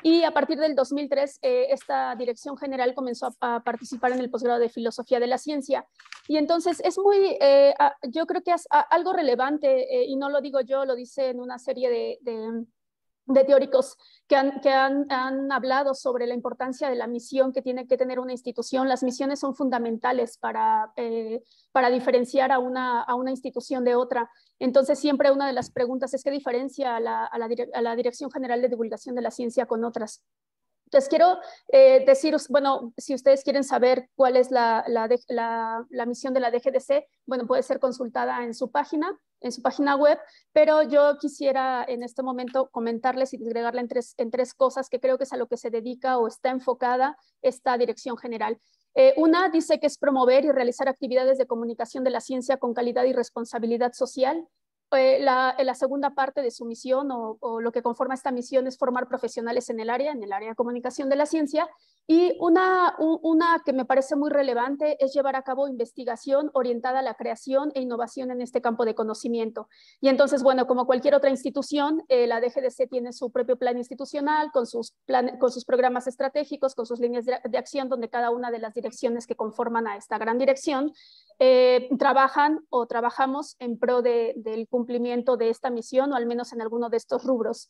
[SPEAKER 5] y a partir del 2003, eh, esta dirección general comenzó a, participar en el posgrado de Filosofía de la Ciencia. Y entonces es muy, eh, yo creo que es algo relevante, eh, y no lo digo yo, lo dice en una serie de, teóricos que, han, hablado sobre la importancia de la misión que tiene que tener una institución. Las misiones son fundamentales para, diferenciar a una institución de otra. Entonces, siempre una de las preguntas es qué diferencia a la, Dirección General de Divulgación de la Ciencia con otras. Entonces, quiero eh, decir deciros, bueno, si ustedes quieren saber cuál es la, misión de la DGDC, bueno, puede ser consultada en su página, en su página web, pero yo quisiera en este momento comentarles y agregarla en tres cosas que creo que es a lo que se dedica o está enfocada esta dirección general. Eh, una dice que es promover y realizar actividades de comunicación de la ciencia con calidad y responsabilidad social. Eh, eh, la, segunda parte de su misión o, o, lo que conforma esta misión es formar profesionales en el área, en el área de comunicación de la ciencia. Y una, que me parece muy relevante es llevar a cabo investigación orientada a la creación e innovación en este campo de conocimiento. Y entonces, bueno, como cualquier otra institución, eh, la DGDC tiene su propio plan institucional, con sus, programas estratégicos, con sus líneas de, acción, donde cada una de las direcciones que conforman a esta gran dirección eh, trabajan o trabajamos en pro del cumplimiento de esta misión, o al menos en alguno de estos rubros.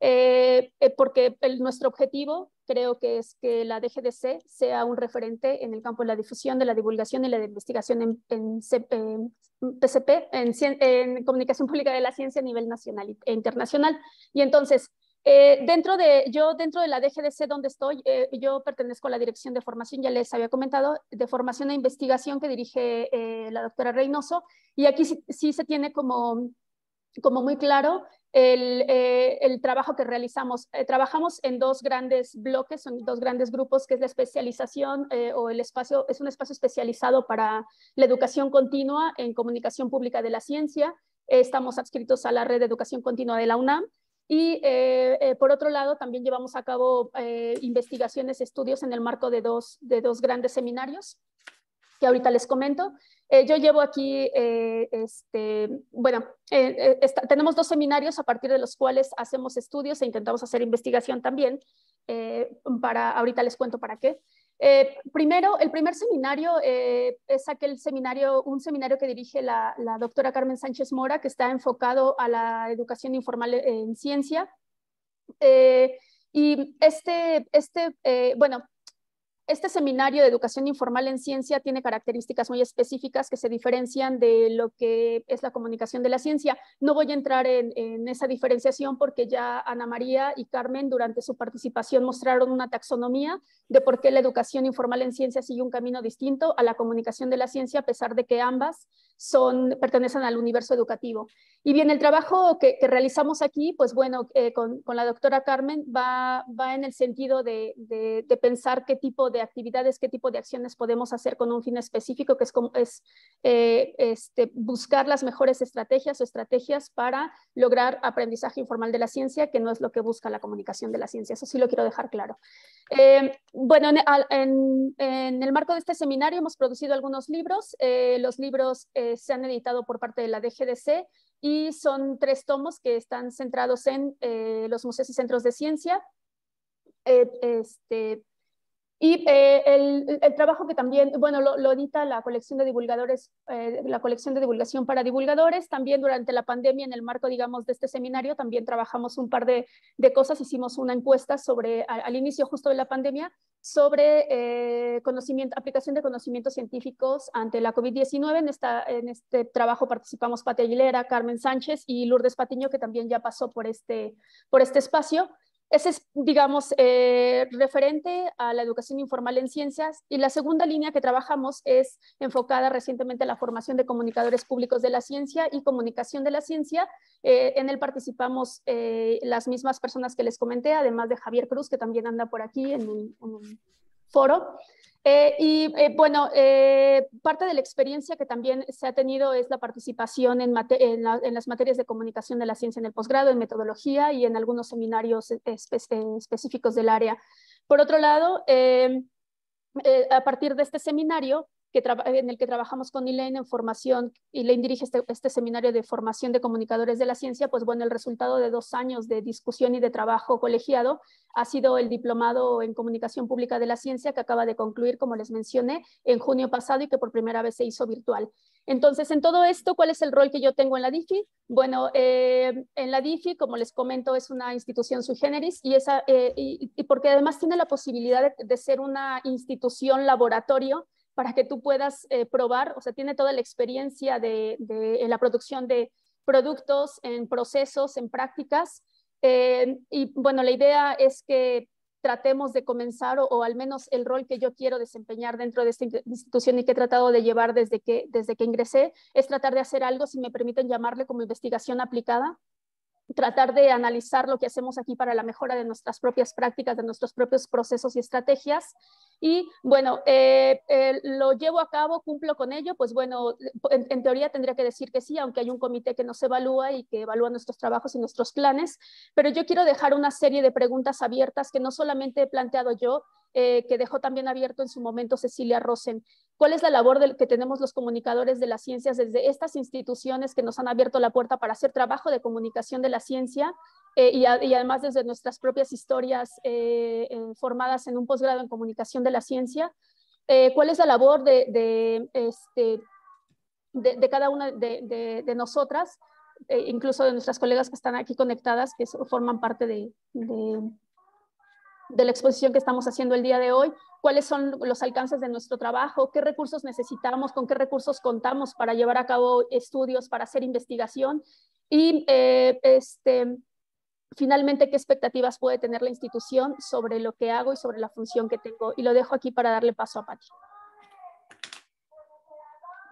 [SPEAKER 5] Eh, eh, porque nuestro objetivo creo que es que la DGDC sea un referente en el campo de la difusión, de la divulgación y la investigación en, PCP, en, comunicación pública de la ciencia a nivel nacional e internacional. Y entonces, eh, dentro de, yo dentro de la DGDC donde estoy, yo pertenezco a la Dirección de Formación, ya les había comentado, de Formación e Investigación que dirige la doctora Reynoso, y aquí sí se tiene como como muy claro el, eh, el trabajo que realizamos. Eh, trabajamos en dos grandes bloques, son dos grandes grupos, que es la especialización eh, o el espacio, es un espacio especializado para la educación continua en comunicación pública de la ciencia. estamos adscritos a la red de educación continua de la UNAM. Y por otro lado, también llevamos a cabo investigaciones, estudios en el marco de dos, de dos grandes seminarios que ahorita les comento. Eh, yo llevo aquí, eh, este, bueno, eh, tenemos dos seminarios a partir de los cuales hacemos estudios e intentamos hacer investigación también. para, ahorita les cuento para qué. primero, el primer seminario es aquel seminario, un seminario que dirige la, doctora Carmen Sánchez Mora, que está enfocado a la educación informal en ciencia. y este, este bueno, este seminario de educación informal en ciencia tiene características muy específicas que se diferencian de lo que es la comunicación de la ciencia. No voy a entrar en, esa diferenciación porque ya Ana María y Carmen durante su participación mostraron una taxonomía de por qué la educación informal en ciencia sigue un camino distinto a la comunicación de la ciencia, a pesar de que ambas son, pertenecen al universo educativo. Y bien, el trabajo que, realizamos aquí, pues bueno, eh, con, la doctora Carmen va, va en el sentido de pensar qué tipo de de actividades, qué tipo de acciones podemos hacer con un fin específico, que es, es eh, este, buscar las mejores estrategias o estrategias para lograr aprendizaje informal de la ciencia, que no es lo que busca la comunicación de la ciencia. Eso sí lo quiero dejar claro. Eh, bueno, en, el marco de este seminario hemos producido algunos libros. Eh, los libros se han editado por parte de la DGDC y son tres tomos que están centrados en los museos y centros de ciencia, este, y eh, el, trabajo que también, bueno, lo, edita la colección de divulgadores, eh, la colección de divulgación para divulgadores, también durante la pandemia, en el marco, digamos, de este seminario, también trabajamos un par de, de cosas, hicimos una encuesta sobre, al, inicio justo de la pandemia, sobre eh, conocimiento, aplicación de conocimientos científicos ante la COVID-19. En, en este trabajo participamos Pati Aguilera, Carmen Sánchez y Lourdes Patiño, que también ya pasó por este, por este espacio. Ese es, digamos, eh, referente a la educación informal en ciencias. Y la segunda línea que trabajamos es enfocada recientemente a la formación de comunicadores públicos de la ciencia y comunicación de la ciencia. Eh, en él participamos eh, las mismas personas que les comenté, además de Javier Cruz, que también anda por aquí en un foro. Eh, y eh, bueno, eh, parte de la experiencia que también se ha tenido es la participación en, las materias de comunicación de la ciencia en el posgrado, en metodología y en algunos seminarios e-, específicos del área. Por otro lado, a partir de este seminario, eh, en el que trabajamos con Elaine en formación, Elaine dirige este, este, seminario de formación de comunicadores de la ciencia, pues bueno, el resultado de dos años de discusión y de trabajo colegiado ha sido el diplomado en comunicación pública de la ciencia que acaba de concluir, como les mencioné, en junio pasado y que por primera vez se hizo virtual. Entonces, en todo esto, ¿cuál es el rol que yo tengo en la DIFI? Bueno, eh, en la DIFI, como les comento, es una institución sui generis y, esa, eh, y, porque además tiene la posibilidad de ser una institución laboratorio para que tú puedas eh, probar, o sea, tiene toda la experiencia de, la producción de productos, en procesos, en prácticas. Eh, y bueno, la idea es que tratemos de comenzar o, o, al menos el rol que yo quiero desempeñar dentro de esta institución y que he tratado de llevar desde que, desde que ingresé, es tratar de hacer algo, si me permiten llamarle como investigación aplicada, tratar de analizar lo que hacemos aquí para la mejora de nuestras propias prácticas, de nuestros propios procesos y estrategias. Y bueno, eh, eh, lo llevo a cabo, cumplo con ello, pues bueno, en, teoría tendría que decir que sí, aunque hay un comité que nos evalúa y que evalúa nuestros trabajos y nuestros planes, pero yo quiero dejar una serie de preguntas abiertas que no solamente he planteado yo, eh, que dejó también abierto en su momento Cecilia Rosen. ¿Cuál es la labor del, que tenemos los comunicadores de las ciencias desde estas instituciones que nos han abierto la puerta para hacer trabajo de comunicación de la ciencia eh, y, además desde nuestras propias historias eh, formadas en un posgrado en comunicación de la ciencia? Eh, ¿Cuál es la labor de, este, de, de cada una de, nosotras, incluso de nuestras colegas que están aquí conectadas, que forman parte de de la exposición que estamos haciendo el día de hoy, cuáles son los alcances de nuestro trabajo, qué recursos necesitamos, con qué recursos contamos para llevar a cabo estudios, para hacer investigación y eh, este, finalmente qué expectativas puede tener la institución sobre lo que hago y sobre la función que tengo. Y lo dejo aquí para darle paso a Patti.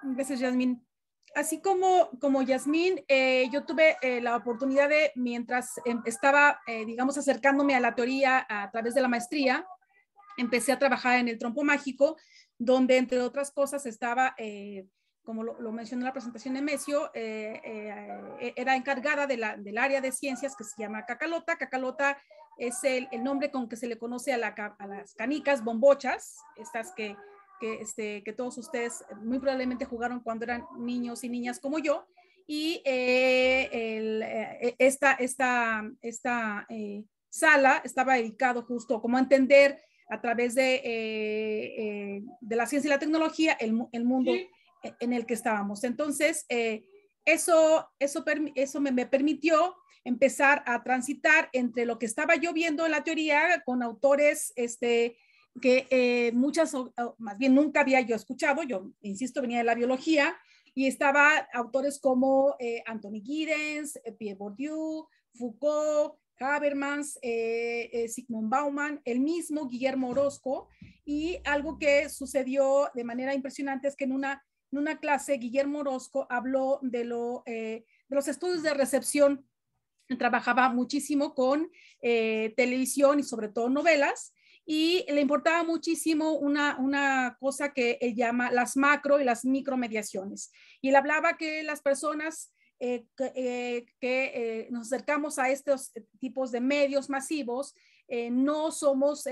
[SPEAKER 3] Gracias, Yasmin así como, como Yasmín, eh, yo tuve eh, la oportunidad de, mientras em, estaba, eh, digamos, acercándome a la teoría a través de la maestría, empecé a trabajar en el trompo mágico, donde, entre otras cosas, estaba, como lo, mencionó en la presentación de Mesio, era encargada del área de ciencias que se llama Cacalota. Cacalota es el, nombre con que se le conoce a las canicas bombochas, estas que este, que, todos ustedes eh, muy probablemente jugaron cuando eran niños y niñas como yo. Y eh, eh, esta, sala estaba dedicado justo como a entender a través de, de la ciencia y la tecnología el, mundo e, en el que estábamos. Entonces, eso, eso, eso me, me permitió empezar a transitar entre lo que estaba yo viendo en la teoría con autores este, que eh, muchas, más bien nunca había yo escuchado, yo insisto, venía de la biología, y estaba autores como eh, Anthony Giddens, eh, Pierre Bourdieu, Foucault, Habermas, Sigmund Bauman, el mismo Guillermo Orozco, y algo que sucedió de manera impresionante es que en una, en una clase Guillermo Orozco habló de, lo, de los estudios de recepción, trabajaba muchísimo con televisión y sobre todo novelas, y le importaba muchísimo una, cosa que él llama las macro y las micro mediaciones. Y él hablaba que las personas eh, que, eh, eh, nos acercamos a estos tipos de medios masivos, no somos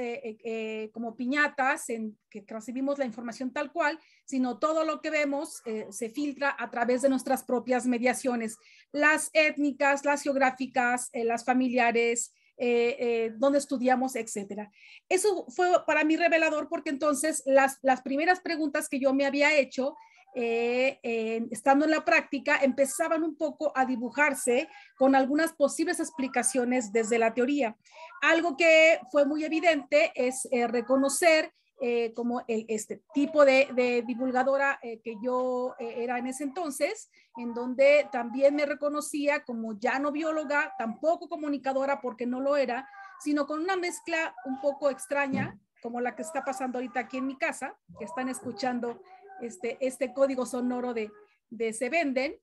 [SPEAKER 3] como piñatas en que recibimos la información tal cual, sino todo lo que vemos se filtra a través de nuestras propias mediaciones, las étnicas, las geográficas, las familiares, eh, eh, dónde estudiamos, etcétera. Eso fue para mí revelador porque entonces las, primeras preguntas que yo me había hecho eh, estando en la práctica, empezaban un poco a dibujarse con algunas posibles explicaciones desde la teoría. Algo que fue muy evidente es eh, reconocer eh, como este tipo de, divulgadora eh, que yo eh, era en ese entonces, en donde también me reconocía como ya no bióloga, tampoco comunicadora porque no lo era, sino con una mezcla un poco extraña, como la que está pasando ahorita aquí en mi casa, que están escuchando este, este código sonoro de, de Se Venden.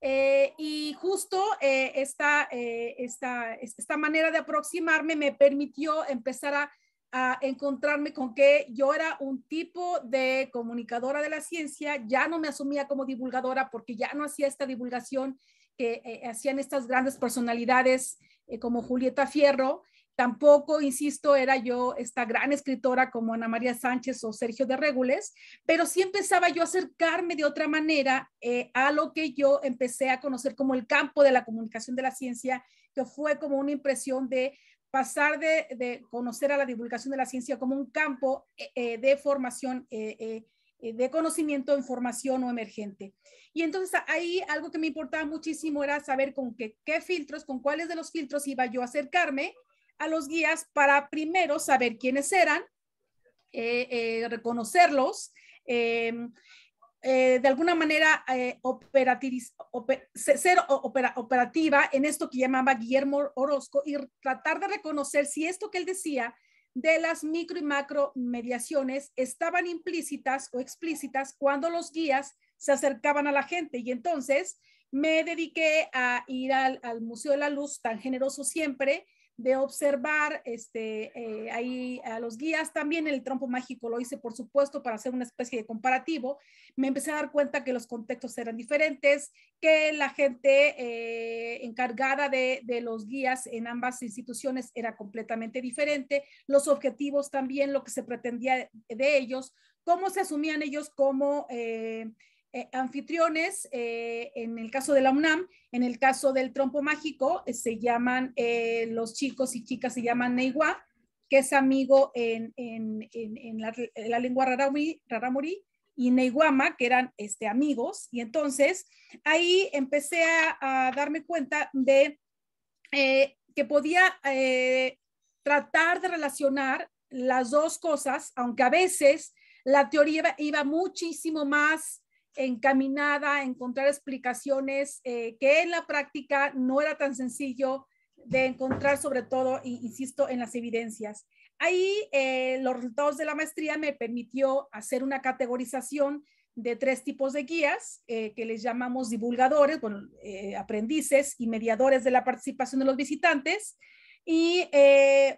[SPEAKER 3] y justo esta, esta manera de aproximarme me permitió empezar a a encontrarme con que yo era un tipo de comunicadora de la ciencia, ya no me asumía como divulgadora porque ya no hacía esta divulgación que eh, hacían estas grandes personalidades eh, como Julieta Fierro, tampoco, insisto, era yo esta gran escritora como Ana María Sánchez o Sergio de Régules, pero sí empezaba yo a acercarme de otra manera eh, a lo que yo empecé a conocer como el campo de la comunicación de la ciencia, que fue como una impresión de pasar de, conocer a la divulgación de la ciencia como un campo eh, eh, de formación, eh, de conocimiento en formación o emergente. Y entonces ahí algo que me importaba muchísimo era saber con qué, qué filtros, con cuáles de los filtros iba yo a acercarme a los guías para primero saber quiénes eran, reconocerlos. Eh, de alguna manera eh, ser operativa en esto que llamaba Guillermo Orozco y tratar de reconocer si esto que él decía de las micro y macro mediaciones estaban implícitas o explícitas cuando los guías se acercaban a la gente. Y entonces me dediqué a ir al Museo de la Luz, tan generoso siempre, de observar este, eh, ahí a los guías. También el trompo mágico lo hice, por supuesto, para hacer una especie de comparativo. Me empecé a dar cuenta que los contextos eran diferentes, que la gente eh, encargada de, los guías en ambas instituciones era completamente diferente, los objetivos también, lo que se pretendía de, ellos, cómo se asumían ellos como... Eh, eh, anfitriones, eh, en el caso de la UNAM, en el caso del trompo mágico, eh, se llaman, los chicos y chicas se llaman Neiwa, que es amigo en, la, lengua rarámuri y Neiguama, que eran este, amigos. Y entonces ahí empecé a, darme cuenta de que podía tratar de relacionar las dos cosas, aunque a veces la teoría iba muchísimo más encaminada a encontrar explicaciones eh, que en la práctica no era tan sencillo de encontrar, sobre todo, insisto, en las evidencias. Ahí eh, los resultados de la maestría me permitió hacer una categorización de tres tipos de guías eh, que les llamamos divulgadores, bueno, aprendices y mediadores de la participación de los visitantes. Y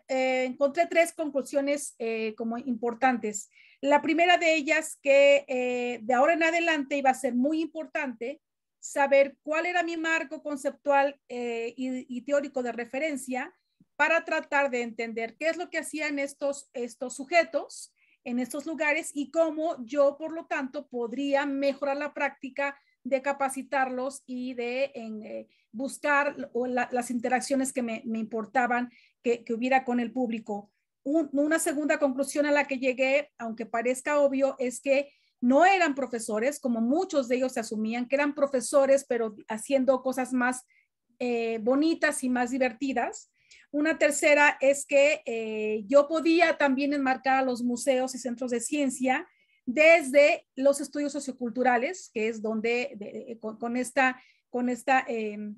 [SPEAKER 3] encontré tres conclusiones como importantes. La primera de ellas que eh, de ahora en adelante iba a ser muy importante saber cuál era mi marco conceptual eh, y, teórico de referencia para tratar de entender qué es lo que hacían estos, estos sujetos en estos lugares y cómo yo, por lo tanto, podría mejorar la práctica de capacitarlos y de eh, buscar las interacciones que me, importaban que, que, hubiera con el público una segunda conclusión a la que llegué, aunque parezca obvio, es que no eran profesores, como muchos de ellos se asumían que eran profesores, pero haciendo cosas más eh, bonitas y más divertidas. Una tercera es que eh, yo podía también enmarcar a los museos y centros de ciencia desde los estudios socioculturales, que es donde con, esta, con esta em,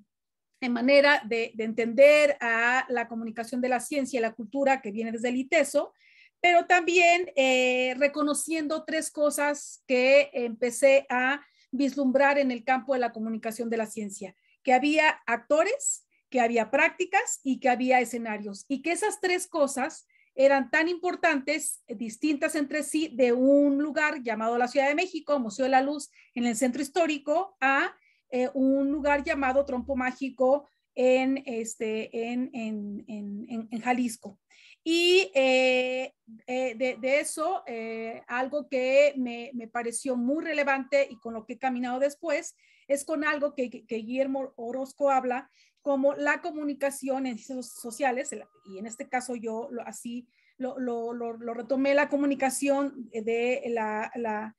[SPEAKER 3] en manera de, entender a la comunicación de la ciencia y la cultura que viene desde el ITESO, pero también eh, reconociendo tres cosas que empecé a vislumbrar en el campo de la comunicación de la ciencia, que había actores, que había prácticas y que había escenarios, y que esas tres cosas eran tan importantes, distintas entre sí, de un lugar llamado la Ciudad de México, Museo de la Luz, en el centro histórico, a eh, un lugar llamado Trompo Mágico en, este, en, Jalisco. Y eh, eh, de, eso, algo que me, pareció muy relevante y con lo que he caminado después, es con algo que, Guillermo Orozco habla como la comunicación en ciencias sociales, y en este caso yo así lo, retomé, la comunicación de la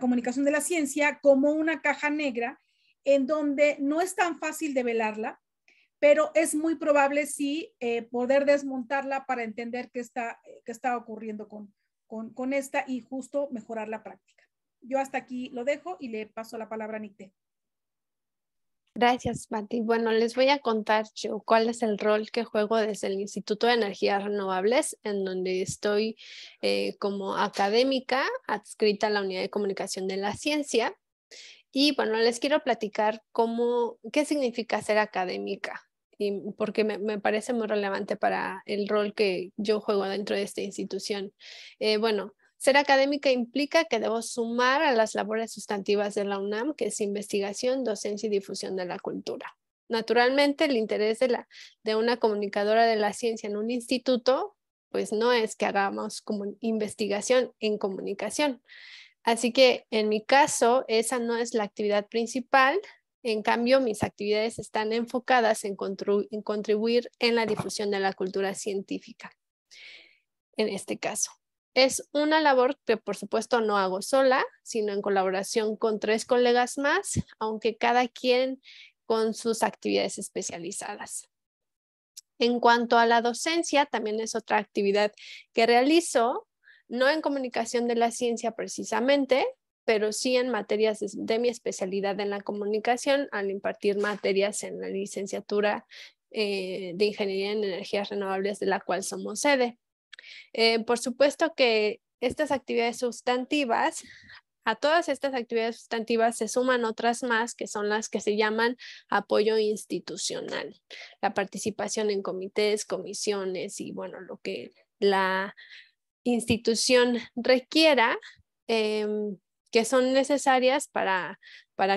[SPEAKER 3] comunicación de la ciencia como una caja negra en donde no es tan fácil de velarla, pero es muy probable sí eh, poder desmontarla para entender qué está, qué está ocurriendo con, con, esta y justo mejorar la práctica. Yo hasta aquí lo dejo y le paso la palabra a Nite.
[SPEAKER 4] Gracias, Mati. Bueno, les voy a contar cuál es el rol que juego desde el Instituto de Energías Renovables, en donde estoy eh, como académica adscrita a la Unidad de Comunicación de la Ciencia. Y bueno, les quiero platicar cómo, qué significa ser académica, y porque me, parece muy relevante para el rol que yo juego dentro de esta institución. Eh, bueno, ser académica implica que debo sumar a las labores sustantivas de la UNAM, que es investigación, docencia y difusión de la cultura. Naturalmente, el interés de, la, de una comunicadora de la ciencia en un instituto, pues no es que hagamos como investigación en comunicación, Así que en mi caso, esa no es la actividad principal. En cambio, mis actividades están enfocadas en, contribuir en la difusión de la cultura científica, en este caso. Es una labor que por supuesto no hago sola, sino en colaboración con tres colegas más, aunque cada quien con sus actividades especializadas. En cuanto a la docencia, también es otra actividad que realizo no en comunicación de la ciencia precisamente, pero sí en materias de, mi especialidad en la comunicación al impartir materias en la licenciatura eh, de Ingeniería en Energías Renovables de la cual somos sede. Eh, por supuesto que estas actividades sustantivas, a todas estas actividades sustantivas se suman otras más que son las que se llaman apoyo institucional, la participación en comités, comisiones y bueno, lo que la institución requiera, em, que son necesarias para,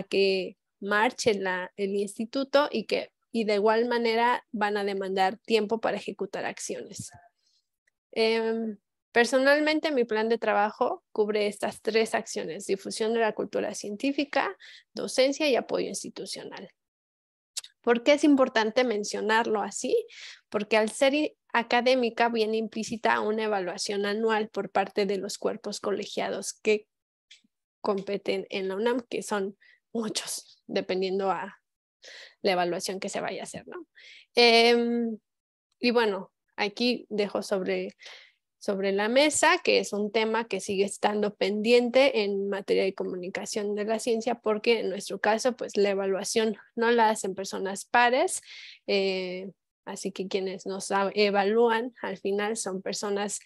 [SPEAKER 4] que marche el instituto y que y de igual manera van a demandar tiempo para ejecutar acciones. Em, personalmente, mi plan de trabajo cubre estas tres acciones, difusión de la cultura científica, docencia y apoyo institucional. ¿Por qué es importante mencionarlo así? Porque al ser académica bien implícita una evaluación anual por parte de los cuerpos colegiados que competen en la UNAM, que son muchos, dependiendo a la evaluación que se vaya a hacer. ¿no? Em, y bueno, aquí dejo sobre, sobre la mesa, que es un tema que sigue estando pendiente en materia de comunicación de la ciencia, porque en nuestro caso, pues la evaluación no la hacen personas pares. Eh, Así que quienes nos evalúan al final son personas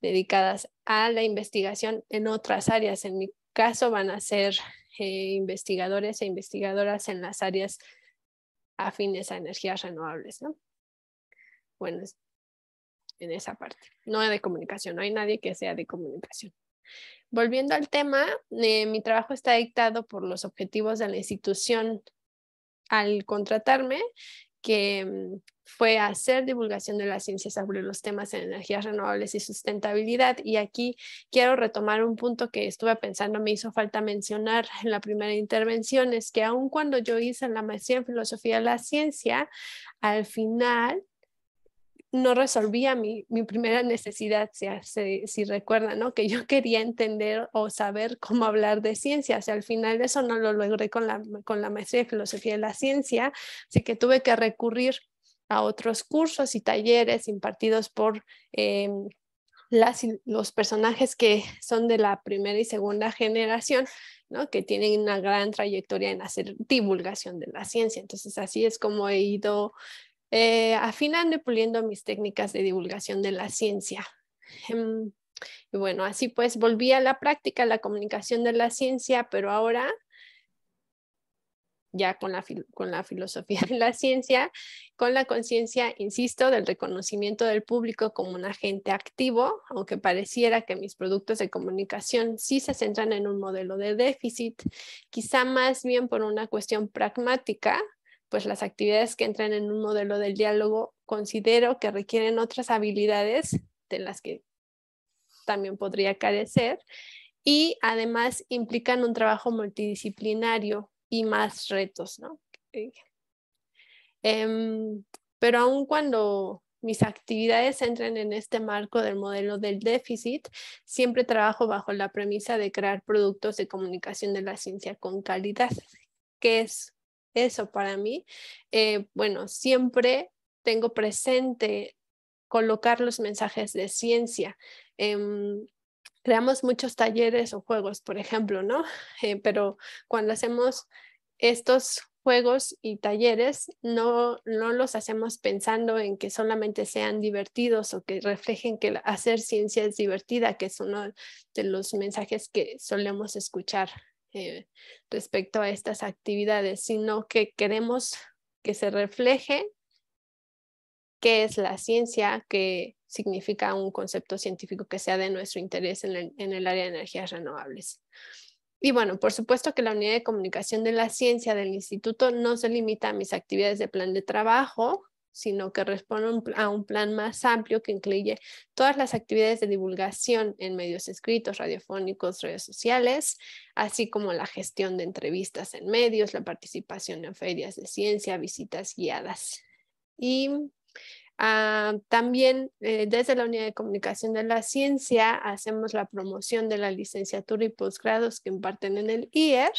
[SPEAKER 4] dedicadas a la investigación en otras áreas. En mi caso van a ser eh, investigadores e investigadoras en las áreas afines a energías renovables. Bueno, en esa parte. No de comunicación, no hay nadie que sea de comunicación. Volviendo al tema, eh, mi trabajo está dictado por los objetivos de la institución al contratarme, que mm, fue hacer divulgación de las ciencias sobre los temas en energías renovables y sustentabilidad. Y aquí quiero retomar un punto que estuve pensando, me hizo falta mencionar en la primera intervención, es que aun cuando yo hice la maestría en filosofía de la ciencia, al final no resolvía mi, mi, primera necesidad, si, si, recuerdan, ¿no? que yo quería entender o saber cómo hablar de ciencia. O al final eso no lo logré con la, con la maestría en filosofía de la ciencia, así que tuve que recurrir a otros cursos y talleres impartidos por em, los personajes que son de la primera y segunda generación, que tienen una gran trayectoria en hacer divulgación de la ciencia. Entonces, así es como he ido eh, afinando y puliendo mis técnicas de divulgación de la ciencia. Em, y bueno, así pues volví a la práctica, la comunicación de la ciencia, pero ahora ya con la, filosofía de la ciencia, con la conciencia, insisto, del reconocimiento del público como un agente activo, aunque pareciera que mis productos de comunicación sí se centran en un modelo de déficit, quizá más bien por una cuestión pragmática, pues las actividades que entran en un modelo del diálogo considero que requieren otras habilidades de las que también podría carecer y además implican un trabajo multidisciplinario y más retos, ¿no? Eh, em, pero aun cuando mis actividades entran en este marco del modelo del déficit, siempre trabajo bajo la premisa de crear productos de comunicación de la ciencia con calidad. que es eso para mí? Eh, bueno, siempre tengo presente colocar los mensajes de ciencia. Em, creamos muchos talleres o juegos, por ejemplo, ¿no? Eh, pero cuando hacemos estos juegos y talleres, no, no los hacemos pensando en que solamente sean divertidos o que reflejen que hacer ciencia es divertida, que es uno de los mensajes que solemos escuchar eh, respecto a estas actividades, sino que queremos que se refleje qué es la ciencia, que significa un concepto científico que sea de nuestro interés en, el área de energías renovables. Y bueno, por supuesto que la unidad de comunicación de la ciencia del instituto no se limita a mis actividades de plan de trabajo, sino que responde a un plan más amplio que incluye todas las actividades de divulgación en medios escritos, radiofónicos, redes sociales, así como la gestión de entrevistas en medios, la participación en ferias de ciencia, visitas guiadas. Y Ah, también eh, desde la Unidad de Comunicación de la Ciencia hacemos la promoción de la licenciatura y posgrados que imparten en el IER,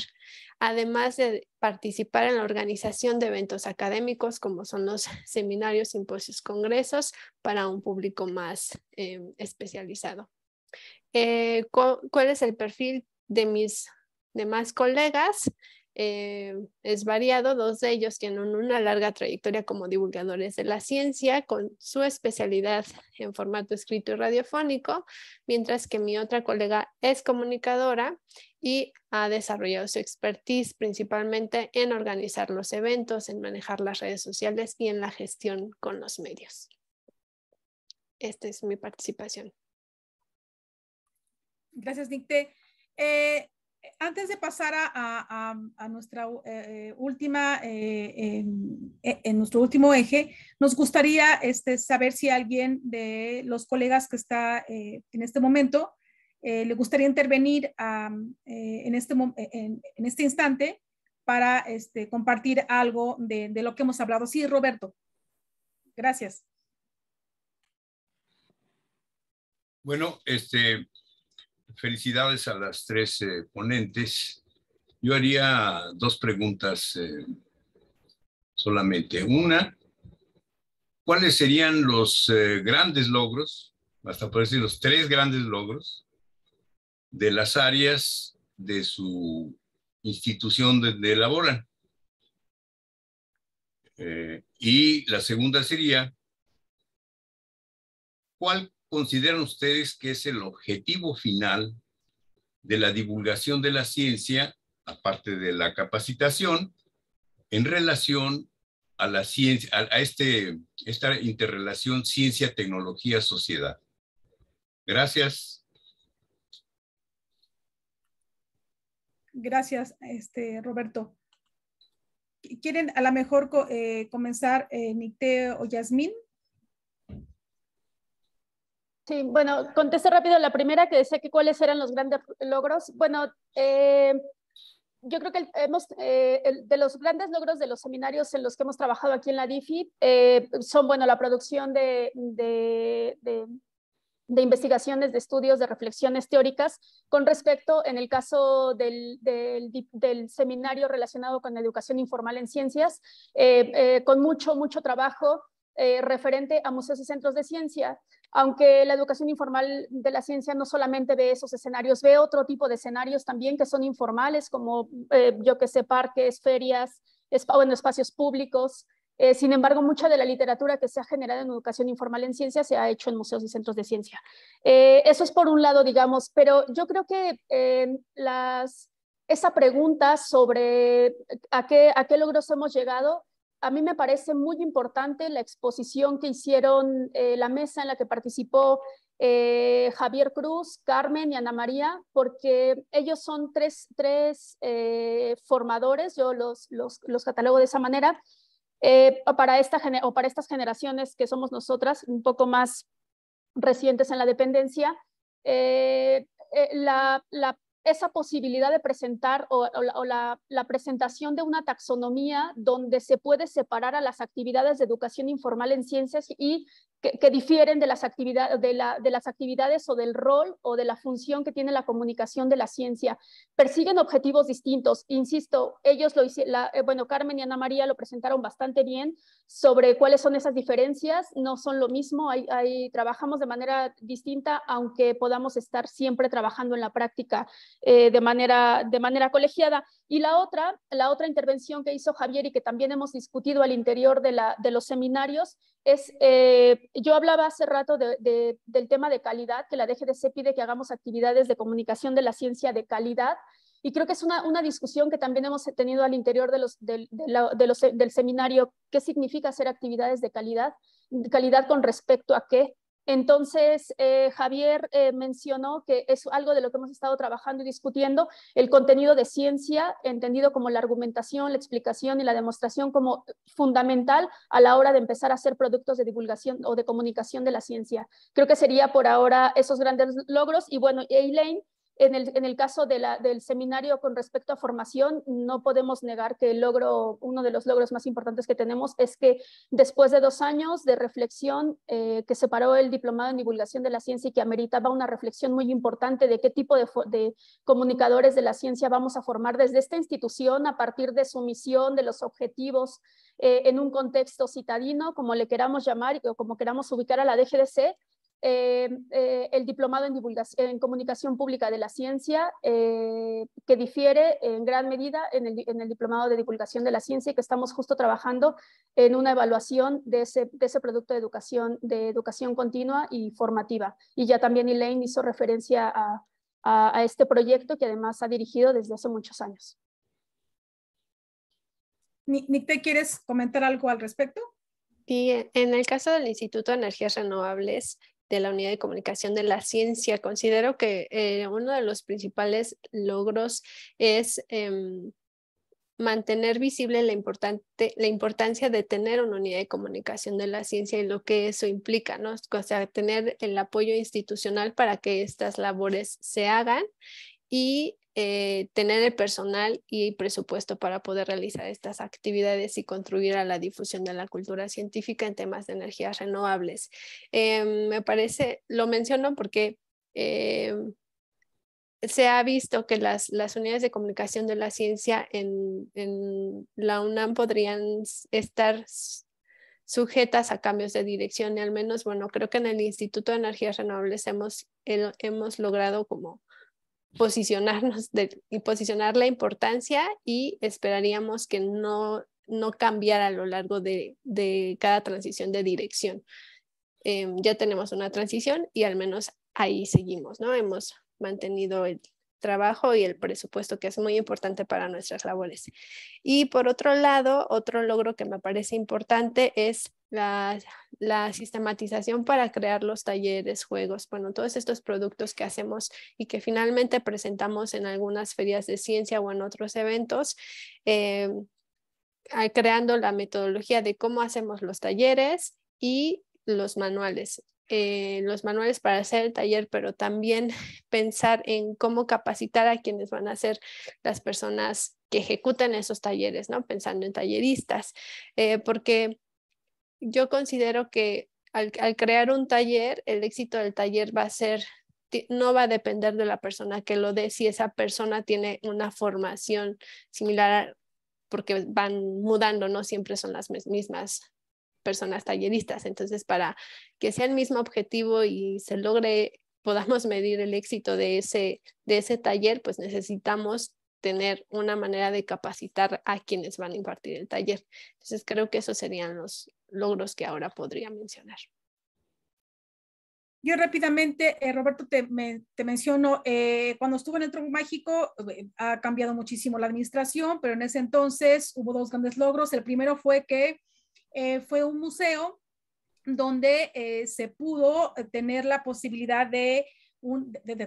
[SPEAKER 4] además de participar en la organización de eventos académicos como son los seminarios, simposios, congresos para un público más eh, especializado. Eh, ¿Cuál es el perfil de mis demás colegas? Eh, es variado, dos de ellos tienen una larga trayectoria como divulgadores de la ciencia con su especialidad en formato escrito y radiofónico, mientras que mi otra colega es comunicadora y ha desarrollado su expertise principalmente en organizar los eventos, en manejar las redes sociales y en la gestión con los medios.
[SPEAKER 3] Esta es mi participación. Gracias, Nicte. Eh, eh, antes de pasar a, nuestra eh, eh, última, en, nuestro último eje, nos gustaría este, saber si alguien de los colegas que está en este momento le gustaría intervenir en, este, en, en, este instante para este, compartir algo de, de lo que hemos hablado. Sí, Roberto. Gracias.
[SPEAKER 1] Bueno, este, felicidades a las tres eh, ponentes. Yo haría dos preguntas eh, solamente. Una, ¿cuáles serían los eh, grandes logros, hasta por decir los tres grandes logros, de las áreas de su institución donde labor? y la segunda sería, ¿cuál consideran ustedes que es el objetivo final de la divulgación de la ciencia, aparte de la capacitación, en relación a la ciencia, a, este, esta interrelación ciencia, tecnología, sociedad. Gracias.
[SPEAKER 3] Gracias, este, Roberto. ¿Quieren a lo mejor eh, comenzar eh, o Yasmín? Sí, bueno, contesto rápido la
[SPEAKER 5] primera que decía que cuáles eran los grandes logros. Bueno, eh, yo creo que eh, de los grandes logros de los seminarios en los que hemos trabajado aquí en la DIFI eh, son, bueno, la producción de, investigaciones, de estudios, de reflexiones teóricas con respecto, en el caso del, del seminario relacionado con la educación informal en ciencias, con mucho, mucho trabajo eh, referente a museos y centros de ciencia, aunque la educación informal de la ciencia no solamente ve esos escenarios, ve otro tipo de escenarios también que son informales, como eh, yo que sé, parques, ferias, bueno, espacios públicos. Eh, sin embargo, mucha de la literatura que se ha generado en educación informal en ciencia se ha hecho en museos y centros de ciencia. eso es por un lado, digamos, pero yo creo que las, esa pregunta sobre a qué logros hemos llegado a mí me parece muy importante la exposición que hicieron eh, la mesa en la que participó eh, Javier Cruz, Carmen y Ana María, porque ellos son tres, eh, formadores, yo los, los, los, catalogo de esa manera, para, esta, o para estas generaciones que somos nosotras, un poco más recientes en la dependencia. La, la, esa posibilidad de presentar o, la, la, presentación de una taxonomía donde se puede separar a las actividades de educación informal en ciencias y que, difieren de las, actividades, o del rol o de la función que tiene la comunicación de la ciencia. Persiguen objetivos distintos. Insisto, ellos lo hicieron, eh, bueno, Carmen y Ana María lo presentaron bastante bien sobre cuáles son esas diferencias. No son lo mismo, hay, trabajamos de manera distinta, aunque podamos estar siempre trabajando en la práctica eh, de, manera, de manera colegiada. Y la otra, la otra intervención que hizo Javier y que también hemos discutido al interior de, la, de los seminarios es, eh, yo hablaba hace rato del tema de calidad, que la DGDC pide que hagamos actividades de comunicación de la ciencia de calidad, y creo que es una, discusión que también hemos tenido al interior de los, del seminario, qué significa hacer actividades de calidad, calidad con respecto a qué, entonces, eh, Javier eh, mencionó que es algo de lo que hemos estado trabajando y discutiendo, el contenido de ciencia, entendido como la argumentación, la explicación y la demostración como fundamental a la hora de empezar a hacer productos de divulgación o de comunicación de la ciencia. Creo que sería por ahora esos grandes logros. Y bueno, Elaine en el, caso del seminario con respecto a formación, no podemos negar que uno de los logros más importantes que tenemos es que después de dos años de reflexión eh, que separó el diplomado en divulgación de la ciencia y que ameritaba una reflexión muy importante de qué tipo de, comunicadores de la ciencia vamos a formar desde esta institución a partir de su misión, de los objetivos, eh, en un contexto citadino, como le queramos llamar o como queramos ubicar a la DGDC, Em, eh, el diplomado en, comunicación pública de la ciencia, eh, que difiere en gran medida en el, diplomado de divulgación de la ciencia y que estamos justo trabajando en una evaluación de ese, producto de educación, de educación continua y formativa. Y ya también Elaine hizo referencia a, a este proyecto que además ha dirigido desde hace muchos años.
[SPEAKER 3] Nicte, ¿quieres comentar algo al respecto?
[SPEAKER 4] Sí, en el caso del Instituto de Energías Renovables, de la Unidad de Comunicación de la Ciencia. Considero que eh, uno de los principales logros es em, mantener visible la, importante, la importancia de tener una unidad de comunicación de la ciencia y lo que eso implica, ¿no? O sea, tener el apoyo institucional para que estas labores se hagan y eh, tener el personal y presupuesto para poder realizar estas actividades y contribuir a la difusión de la cultura científica en temas de energías renovables. Eh, me parece, lo menciono porque eh, se ha visto que las, las, unidades de comunicación de la ciencia en, en la UNAM podrían estar sujetas a cambios de dirección y al menos, bueno, creo que en el Instituto de Energías Renovables hemos, hemos logrado como posicionarnos y posicionar la importancia y esperaríamos que no, no cambiara a lo largo de, de cada transición de dirección. Eh, ya tenemos una transición y al menos ahí seguimos, ¿no? Hemos mantenido el trabajo y el presupuesto que es muy importante para nuestras labores. Y por otro lado, otro logro que me parece importante es la, sistematización para crear los talleres, juegos, bueno, todos estos productos que hacemos y que finalmente presentamos en algunas ferias de ciencia o en otros eventos. Eh, creando la metodología de cómo hacemos los talleres y los manuales. Eh, los manuales para hacer el taller, pero también pensar en cómo capacitar a quienes van a ser las personas que ejecutan esos talleres, ¿no? Pensando en talleristas, eh, porque yo considero que al, crear un taller, el éxito del taller va a ser, no va a depender de la persona que lo dé, si esa persona tiene una formación similar, porque van mudando, no siempre son las mismas personas talleristas. Entonces, para que sea el mismo objetivo y se logre podamos medir el éxito de ese, de ese taller, pues necesitamos tener una manera de capacitar a quienes van a impartir el taller. Entonces creo que esos serían los logros que ahora podría
[SPEAKER 3] mencionar. Yo rápidamente, eh, Roberto, te, menciono, eh, cuando estuve en el tronco mágico eh, ha cambiado muchísimo la administración, pero en ese entonces hubo dos grandes logros. El primero fue que fue un museo donde se pudo tener la posibilidad de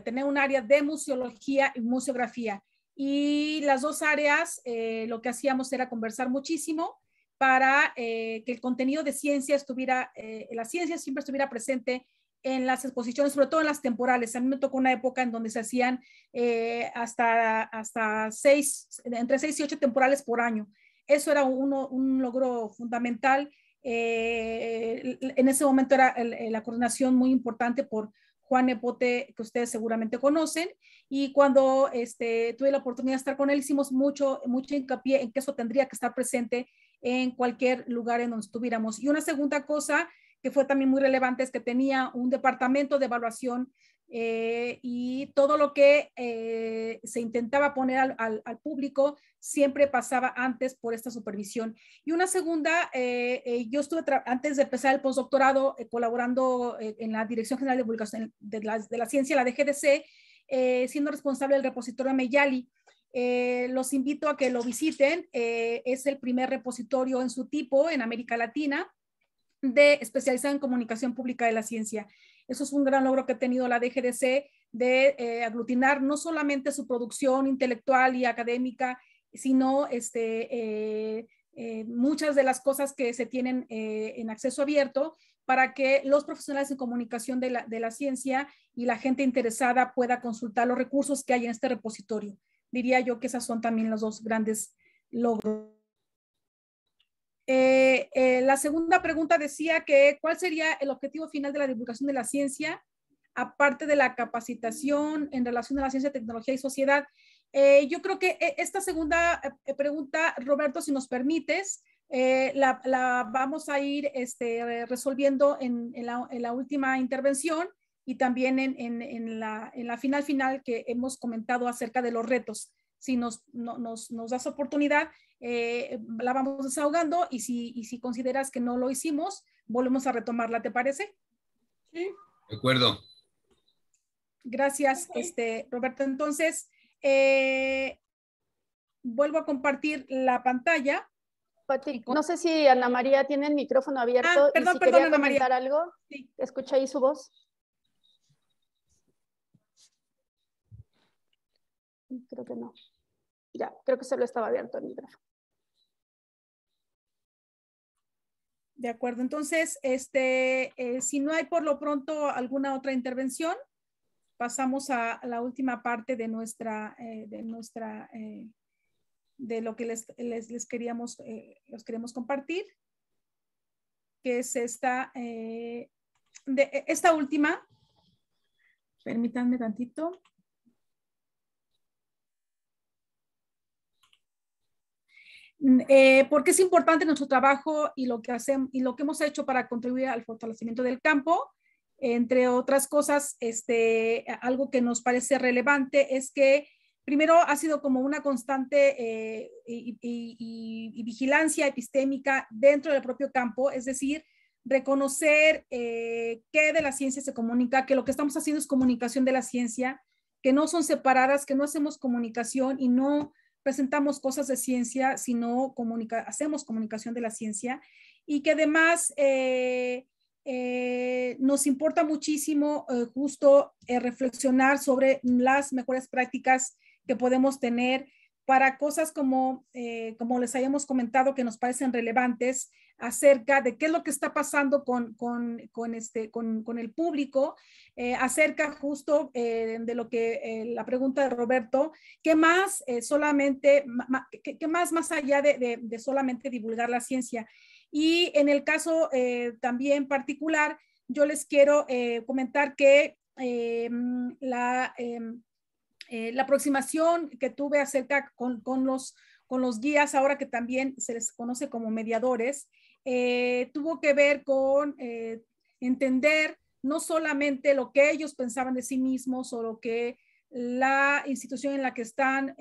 [SPEAKER 3] tener un área de museología y museografía y las dos áreas, eh, lo que hacíamos era conversar muchísimo para eh, que el contenido de ciencia estuviera, eh, la ciencia siempre estuviera presente en las exposiciones, sobre todo en las temporales. A mí me tocó una época en donde se hacían hasta, hasta seis, entre seis y ocho temporales por año. Eso era un logro fundamental. en ese momento era la coordinación muy importante por, Juan Epote, que ustedes seguramente conocen, y cuando este, tuve la oportunidad de estar con él, hicimos mucho, mucho hincapié en que eso tendría que estar presente en cualquier lugar en donde estuviéramos. Y una segunda cosa que fue también muy relevante es que tenía un departamento de evaluación eh, y todo lo que eh, se intentaba poner al, al, público siempre pasaba antes por esta supervisión. Y una segunda, eh, yo estuve antes de empezar el postdoctorado colaborando en la Dirección General de de la, de la Ciencia, la DGDC, eh, siendo responsable del repositorio Meyali. Eh, los invito a que lo visiten. Eh, es el primer repositorio en su tipo en América Latina de especializado en comunicación pública de la ciencia. Eso es un gran logro que ha tenido la DGDC de aglutinar no solamente su producción intelectual y académica, sino este, eh, muchas de las cosas que se tienen eh, en acceso abierto para que los profesionales en comunicación de la, ciencia y la gente interesada pueda consultar los recursos que hay en este repositorio. Diría yo que esas son también los dos grandes logros. Eh, la segunda pregunta decía que cuál sería el objetivo final de la divulgación de la ciencia, aparte de la capacitación en relación a la ciencia, tecnología y sociedad. Eh, yo creo que eh, esta segunda eh, pregunta, Roberto, si nos permites, la, vamos a ir este, resolviendo en, la, última intervención y también en la, final final que hemos comentado acerca de los retos. Si nos, das oportunidad, la vamos desahogando y si, consideras que no lo hicimos, volvemos a retomarla, ¿te parece? Sí. De acuerdo. Gracias, este, Roberto. Entonces, eh, vuelvo a compartir la pantalla. no sé si Ana María tiene el micrófono abierto. perdón, y perdón, quería comentar
[SPEAKER 5] algo, escucha ahí su voz.
[SPEAKER 3] Creo que no. Ya, creo que se lo estaba abierto el micrófono. De acuerdo, entonces, este, eh, si no hay por lo pronto alguna otra intervención, pasamos a la última parte de nuestra, eh, de nuestra, eh, de lo que les, les, les queríamos, eh, los queremos compartir, que es esta, de, e, esta última. Permítanme tantito. Mm, porque es importante nuestro trabajo y lo que hacemos y lo que hemos hecho para contribuir al fortalecimiento del campo entre otras cosas, este, algo que nos parece relevante es que primero ha sido como una constante eh, y, vigilancia epistémica dentro del propio campo, es decir, reconocer que eh, qué de la ciencia se comunica, que lo que estamos haciendo es comunicación de la ciencia, que no son separadas, que no hacemos comunicación y no presentamos cosas de ciencia, sino comunica hacemos comunicación de la ciencia y que además eh, eh, nos importa muchísimo eh, justo eh, reflexionar sobre las mejores prácticas que podemos tener para cosas como, como les hayamos comentado, que nos parecen relevantes acerca de qué es lo que está pasando con, con, este, con, con, el público, acerca justo de lo que la pregunta de Roberto, ¿qué más solamente, qué, más más allá de solamente divulgar la ciencia? Y en el caso eh, también particular, yo les quiero eh, comentar que eh, la, la, aproximación que tuve acerca con, con, los, con los guías, ahora que también se les conoce como mediadores, tuvo que ver con entender no solamente lo que ellos pensaban de sí mismos o lo que la institución en la que están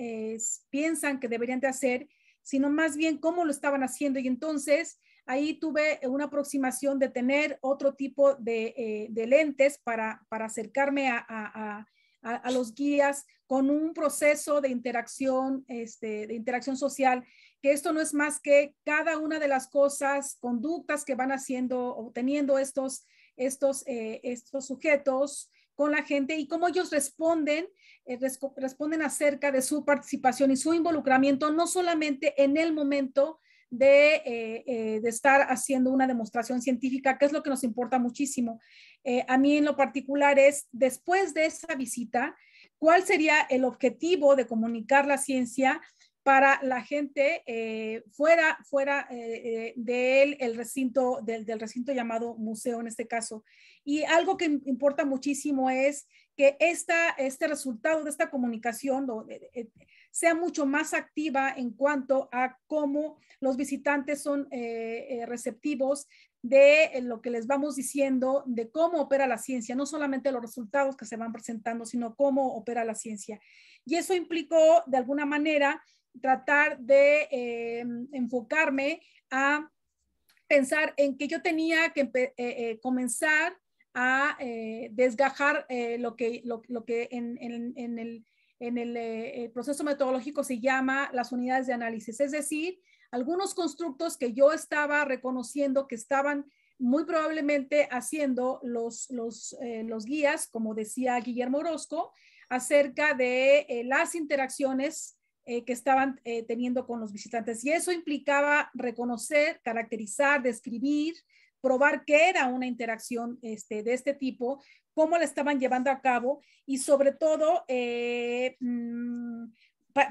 [SPEAKER 3] piensan que deberían de hacer, sino más bien cómo lo estaban haciendo. Y entonces Ahí tuve una aproximación de tener otro tipo de, eh, lentes para, acercarme a, los guías con un proceso de interacción, este, de interacción social, que esto no es más que cada una de las cosas, conductas que van haciendo, o estos, estos, eh, estos sujetos, con la gente y cómo ellos responden, eh, responden acerca de su participación y su involucramiento, no solamente en el momento, eh, eh, de, estar haciendo una demostración científica, que es lo que nos importa muchísimo. Eh, a mí en lo particular es, después de esa visita, ¿cuál sería el objetivo de comunicar la ciencia para la gente fuera, fuera del, el recinto, del, recinto llamado museo en este caso? Y algo que importa muchísimo es que esta, este resultado de esta comunicación sea mucho más activa en cuanto a cómo los visitantes son eh, eh, receptivos de eh, lo que les vamos diciendo, de cómo opera la ciencia, no solamente los resultados que se van presentando, sino cómo opera la ciencia. Y eso implicó, de alguna manera, tratar de enfocarme a pensar en que yo tenía que comenzar a desgajar lo que, lo, que en, el en eh, el, proceso metodológico se llama las unidades de análisis, es decir, algunos constructos que yo estaba reconociendo que estaban muy probablemente haciendo los, los, eh, los guías, como decía Guillermo Orozco, acerca de eh, las interacciones que estaban teniendo con los visitantes. Y eso implicaba reconocer, caracterizar, describir, probar que era una interacción este, de este tipo, cómo la estaban llevando a cabo y sobre todo eh, mm,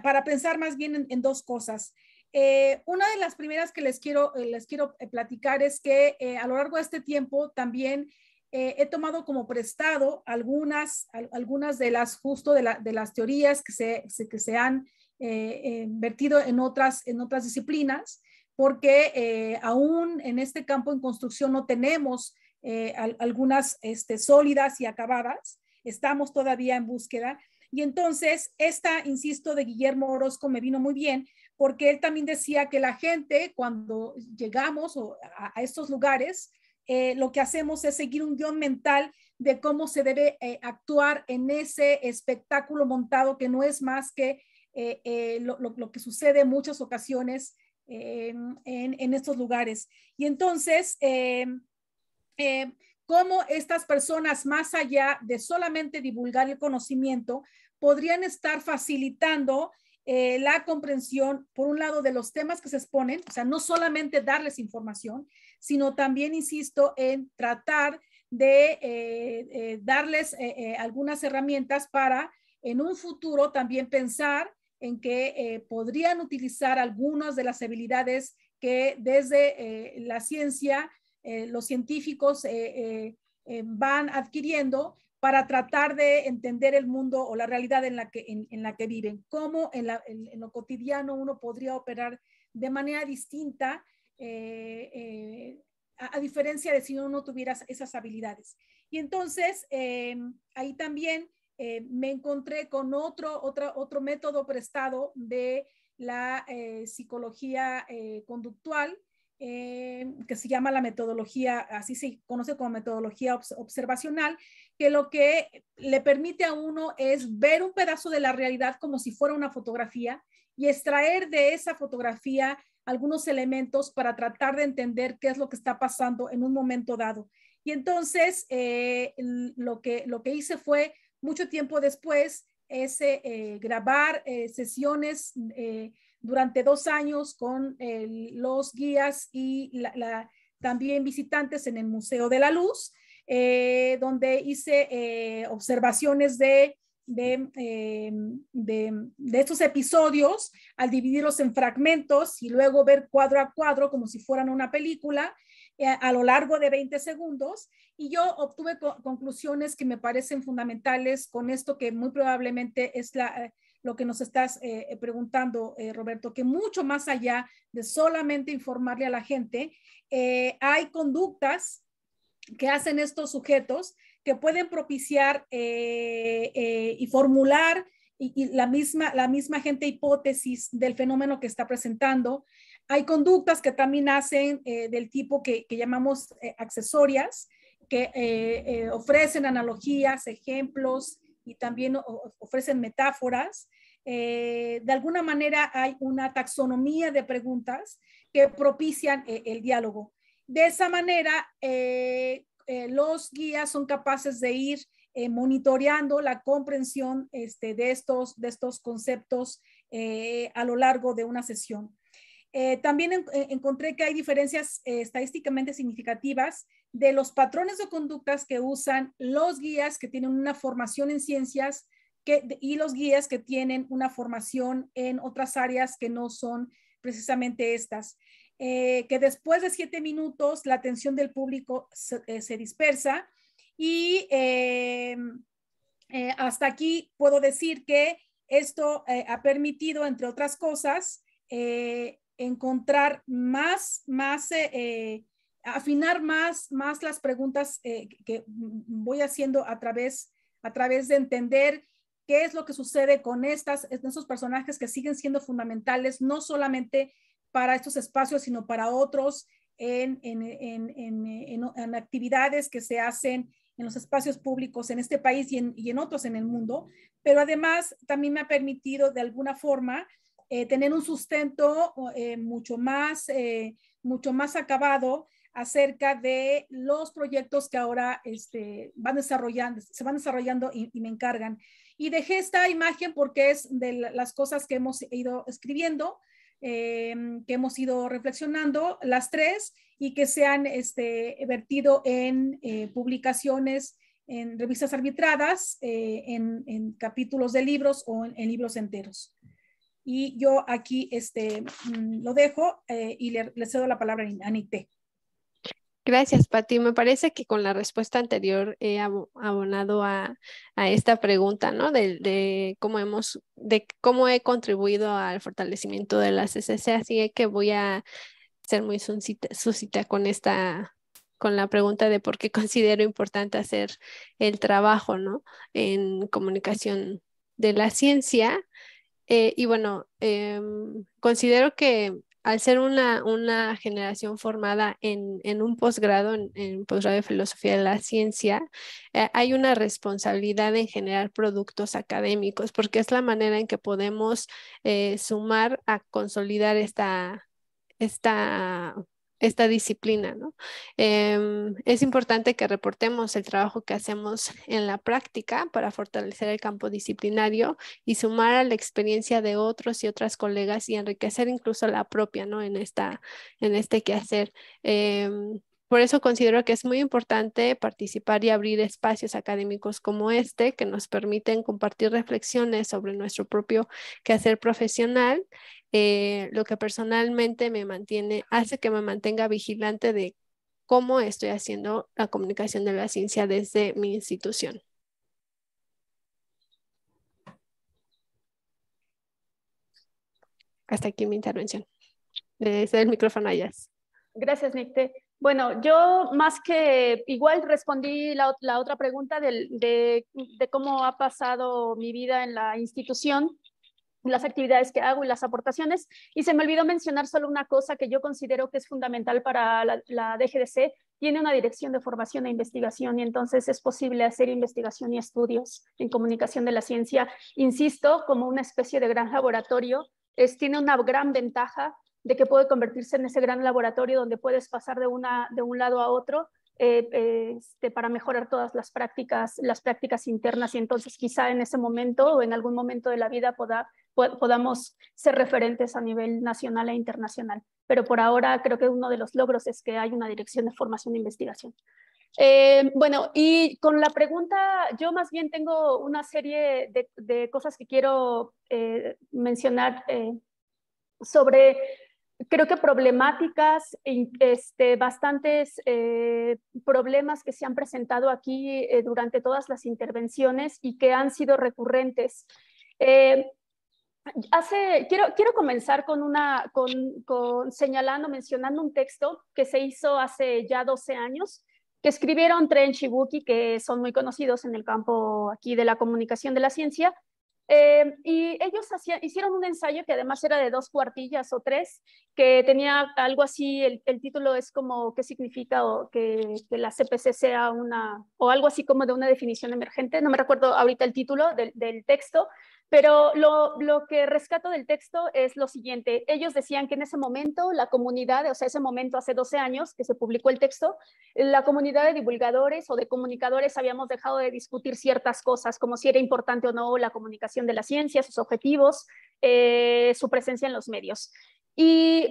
[SPEAKER 3] para pensar más bien en, dos cosas. Eh, una de las primeras que les quiero, eh, les quiero platicar es que a lo largo de este tiempo también he tomado como prestado algunas, algunas de las justo de, las teorías que se, que se han vertido en otras, en otras disciplinas, porque aún en este campo en construcción no tenemos eh, algunas este, sólidas y acabadas. Estamos todavía en búsqueda. Y entonces, esta, insisto, de Guillermo Orozco me vino muy bien porque él también decía que la gente cuando llegamos a, estos lugares, eh, lo que hacemos es seguir un guión mental de cómo se debe eh, actuar en ese espectáculo montado que no es más que lo, que sucede en muchas ocasiones en, en, estos lugares. Y entonces, eh, cómo estas personas, más allá de solamente divulgar el conocimiento, podrían estar facilitando eh, la comprensión, por un lado, de los temas que se exponen, o sea, no solamente darles información, sino también, insisto, en tratar de eh, darles algunas herramientas para en un futuro también pensar en que podrían utilizar algunas de las habilidades que desde la ciencia eh, los científicos eh, eh, van adquiriendo para tratar de entender el mundo o la realidad en la que, en, la que viven. Cómo en, lo cotidiano uno podría operar de manera distinta a, diferencia de si uno no tuviera esas habilidades. Y entonces, ahí también me encontré con otro, otro método prestado de la psicología conductual, eh, que se llama la metodología, así se conoce como metodología observacional, que lo que le permite a uno es ver un pedazo de la realidad como si fuera una fotografía y extraer de esa fotografía algunos elementos para tratar de entender qué es lo que está pasando en un momento dado. Y entonces eh, lo, que, lo que hice fue, mucho tiempo después, ese, eh, grabar sesiones durante dos años con eh, los guías y también visitantes en el Museo de la Luz, eh, donde hice eh, observaciones de de, estos episodios al dividirlos en fragmentos y luego ver cuadro a cuadro como si fueran una película a lo largo de 20 segundos. Y yo obtuve conclusiones que me parecen fundamentales con esto que muy probablemente es la, lo que nos estás eh, eh, preguntando, eh, Roberto, que mucho más allá de solamente informarle a la gente, hay conductas que hacen estos sujetos que pueden propiciar y formular la, misma, la misma gente hipótesis del fenómeno que está presentando. Hay conductas que también hacen del tipo que llamamos accesorias, que ofrecen analogías, ejemplos, y también ofrecen metáforas. Eh, de alguna manera hay una taxonomía de preguntas que propician eh, el diálogo. De esa manera, eh, los guías son capaces de ir monitoreando la comprensión este, de, estos, de estos conceptos a lo largo de una sesión. también encontré que hay diferencias estadísticamente significativas de los patrones de conductas que usan los guías que tienen una formación en ciencias y los guías que tienen una formación en otras áreas que no son precisamente estas. Eh, que después de siete minutos la atención del público se, eh, dispersa y eh, hasta aquí puedo decir que esto ha permitido, entre otras cosas, encontrar más, más afinar más, más las preguntas eh, que voy haciendo a través, a través de entender qué es lo que sucede con estas, estos personajes que siguen siendo fundamentales, no solamente para estos espacios, sino para otros en, en, en, en actividades que se hacen en los espacios públicos en este país y en, y en otros en el mundo, pero además también me ha permitido de alguna forma eh, tener un sustento eh, mucho, más, mucho más acabado acerca de los proyectos que ahora este, van desarrollando, se van desarrollando y, me encargan. Y dejé esta imagen porque es de las cosas que hemos ido escribiendo, em, que hemos ido reflexionando, las tres, y que se han este, vertido en eh, publicaciones, en revistas arbitradas, eh, en, capítulos de libros o en, libros enteros. Y yo aquí este, mm, lo dejo eh, y le, cedo la palabra a Anite.
[SPEAKER 4] Gracias, Pati. Me parece que con la respuesta anterior he abonado a, esta pregunta, ¿no? De, cómo hemos, de cómo he contribuido al fortalecimiento de la CCC, así que voy a ser muy suscita con esta, con la pregunta de por qué considero importante hacer el trabajo, ¿no? En comunicación de la ciencia. Eh, y bueno, em, considero que al ser una, una generación formada en, un posgrado, en, posgrado de filosofía de la ciencia, eh, hay una responsabilidad en generar productos académicos, porque es la manera en que podemos eh, sumar a consolidar esta, esta esta disciplina. ¿no? Em, es importante que reportemos el trabajo que hacemos en la práctica para fortalecer el campo disciplinario y sumar a la experiencia de otros y otras colegas y enriquecer incluso la propia ¿no? en, esta, en este quehacer. Em, por eso considero que es muy importante participar y abrir espacios académicos como este que nos permiten compartir reflexiones sobre nuestro propio quehacer profesional, eh, lo que personalmente me mantiene, hace que me mantenga vigilante de cómo estoy haciendo la comunicación de la ciencia desde mi institución. Hasta aquí mi intervención. Le el micrófono a
[SPEAKER 5] Gracias, Nicte. Bueno, yo más que igual respondí la, otra pregunta de, cómo ha pasado mi vida en la institución, las actividades que hago y las aportaciones. Y se me olvidó mencionar solo una cosa que yo considero que es fundamental para la, la DGDC. Tiene una dirección de formación e investigación y entonces es posible hacer investigación y estudios en comunicación de la ciencia, insisto, como una especie de gran laboratorio. Es, tiene una gran ventaja de que puede convertirse en ese gran laboratorio donde puedes pasar de, una, de un lado a otro eh, eh, este, para mejorar todas las prácticas, las prácticas internas y entonces quizá en ese momento o en algún momento de la vida podamos ser referentes a nivel nacional e internacional. Pero por ahora creo que uno de los logros es que hay una dirección de formación e investigación. Eh, bueno, y con la pregunta, yo más bien tengo una serie de, de cosas que quiero mencionar sobre creo que problemáticas, este, bastantes eh, problemas que se han presentado aquí eh, durante todas las intervenciones y que han sido recurrentes. Eh, hace, quiero, quiero comenzar con una, con, con, señalando, mencionando un texto que se hizo hace ya 12 años, que escribieron Tren Shibuki, que son muy conocidos en el campo aquí de la comunicación de la ciencia, eh, y ellos hicieron un ensayo que además era de dos cuartillas o tres, que tenía algo así, el, el título es como qué significa o que, la CPC sea una, o algo así como de una definición emergente, no me recuerdo ahorita el título del, del texto, pero lo, que rescato del texto es lo siguiente. Ellos decían que en ese momento la comunidad, o sea, ese momento hace 12 años que se publicó el texto, la comunidad de divulgadores o de comunicadores habíamos dejado de discutir ciertas cosas, como si era importante o no la comunicación de la ciencia, sus objetivos, eh, su presencia en los medios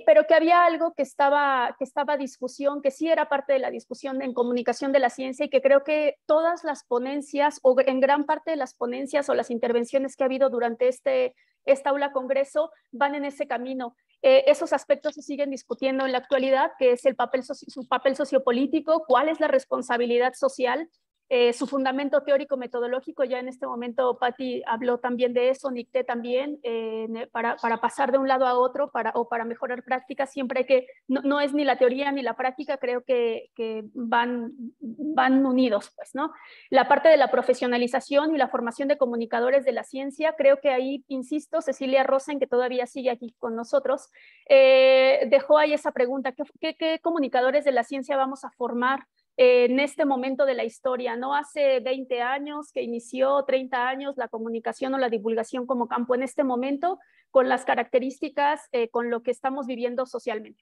[SPEAKER 5] pero que había algo que estaba, que estaba discusión, que sí era parte de la discusión en comunicación de la ciencia y que creo que todas las ponencias o en gran parte de las ponencias o las intervenciones que ha habido durante este, esta aula congreso van en ese camino. Eh, esos aspectos se siguen discutiendo en la actualidad, que es el papel, su papel sociopolítico, cuál es la responsabilidad social eh, su fundamento teórico-metodológico, ya en este momento Patti habló también de eso, Nicté también, eh, para, pasar de un lado a otro para, o para mejorar prácticas, siempre hay que, no, es ni la teoría ni la práctica, creo que, van, van unidos, pues, ¿no? La parte de la profesionalización y la formación de comunicadores de la ciencia, creo que ahí, insisto, Cecilia Rosen, que todavía sigue aquí con nosotros, eh, dejó ahí esa pregunta, qué comunicadores de la ciencia vamos a formar? en este momento de la historia, ¿no? Hace 20 años que inició, 30 años, la comunicación o la divulgación como campo en este momento, con las características, eh, con lo que estamos viviendo socialmente.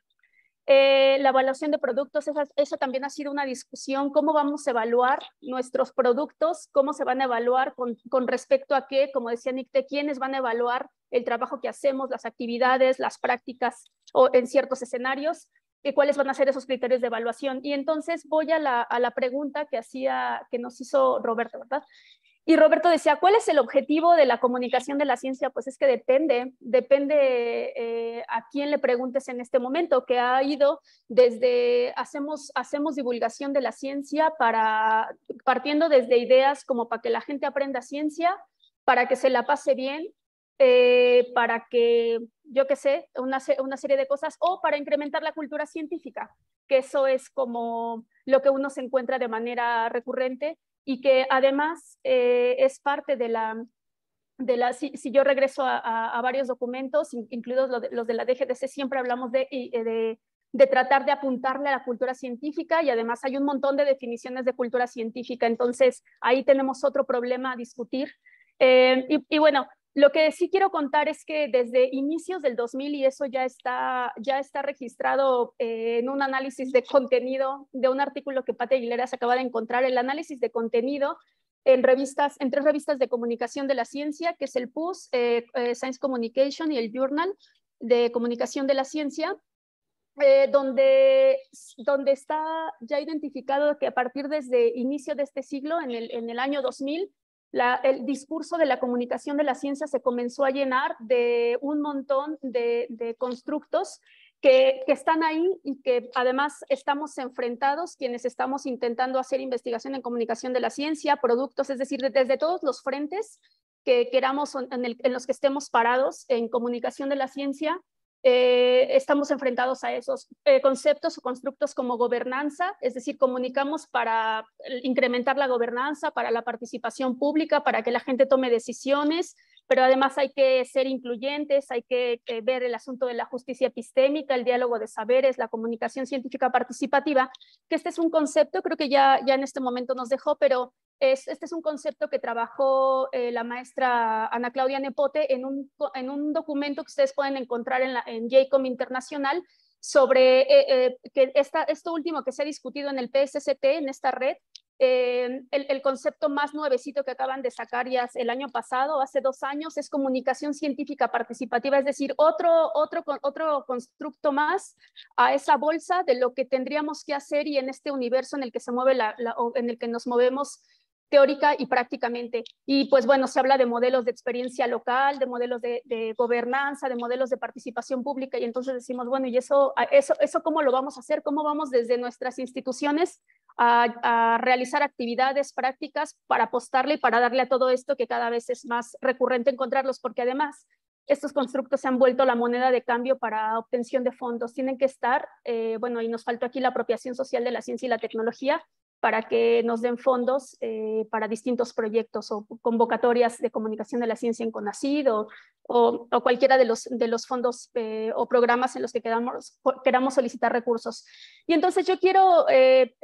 [SPEAKER 5] Eh, la evaluación de productos, esa, eso también ha sido una discusión, cómo vamos a evaluar nuestros productos, cómo se van a evaluar con, respecto a qué, como decía Nicte, quiénes van a evaluar el trabajo que hacemos, las actividades, las prácticas o en ciertos escenarios y cuáles van a ser esos criterios de evaluación. Y entonces voy a la, pregunta que, hacía, que nos hizo Roberto, ¿verdad? Y Roberto decía, ¿cuál es el objetivo de la comunicación de la ciencia? Pues es que depende, depende eh, a quién le preguntes en este momento, que ha ido desde, hacemos, hacemos divulgación de la ciencia para, partiendo desde ideas como para que la gente aprenda ciencia, para que se la pase bien, eh, para que, yo qué sé, una, una serie de cosas, o para incrementar la cultura científica, que eso es como lo que uno se encuentra de manera recurrente y que además eh, es parte de la... De la, si, yo regreso a, varios documentos, incluidos los de, la DGDC, siempre hablamos de, de de tratar de apuntarle a la cultura científica y además hay un montón de definiciones de cultura científica, entonces ahí tenemos otro problema a discutir. Eh, y, bueno, lo que sí quiero contar es que desde inicios del 2000, y eso ya está, ya está registrado eh, en un análisis de contenido de un artículo que Pate Aguilera se acaba de encontrar, el análisis de contenido en revistas, en tres revistas de comunicación de la ciencia, que es el PUS, eh, eh, Science Communication y el Journal de Comunicación de la Ciencia, donde, donde está ya identificado que a partir desde inicio de este siglo, en en el año 2000, el discurso de la comunicación de la ciencia se comenzó a llenar de un montón de, constructos que, están ahí y que además estamos enfrentados, quienes estamos intentando hacer investigación en comunicación de la ciencia, productos, es decir, desde todos los frentes que queramos, en los que estemos parados en comunicación de la ciencia, eh, estamos enfrentados a esos eh, conceptos o constructos como gobernanza, es decir, comunicamos para incrementar la gobernanza, para la participación pública, para que la gente tome decisiones, pero además hay que ser incluyentes, hay que ver el asunto de la justicia epistémica, el diálogo de saberes, la comunicación científica participativa, que este es un concepto, creo que ya, ya en este momento nos dejó, pero este es un concepto que trabajó eh, la maestra Ana Claudia Nepote en un, documento que ustedes pueden encontrar en, la, en JCOM Internacional sobre eh, eh, que esta, esto último que se ha discutido en el PSCT, en esta red, el, concepto más nuevecito que acaban de sacar ya el año pasado, hace dos años, es comunicación científica participativa, es decir, otro, otro, otro constructo más a esa bolsa de lo que tendríamos que hacer y en este universo en el que se mueve la en el que nos movemos teórica y prácticamente. Y pues bueno, se habla de modelos de experiencia local, de modelos de, gobernanza, de modelos de participación pública y entonces decimos, bueno, ¿y eso, eso, eso cómo lo vamos a hacer? ¿Cómo vamos desde nuestras instituciones a, realizar actividades prácticas para apostarle y para darle a todo esto que cada vez es más recurrente encontrarlos? Porque además estos constructos se han vuelto la moneda de cambio para obtención de fondos. Tienen que estar, eh, bueno, y nos faltó aquí la apropiación social de la ciencia y la tecnología, para que nos den fondos eh, para distintos proyectos o convocatorias de comunicación de la ciencia en CONACID o, cualquiera de los, de los fondos eh, o programas en los que queramos, queramos solicitar recursos. Y entonces yo quiero, eh,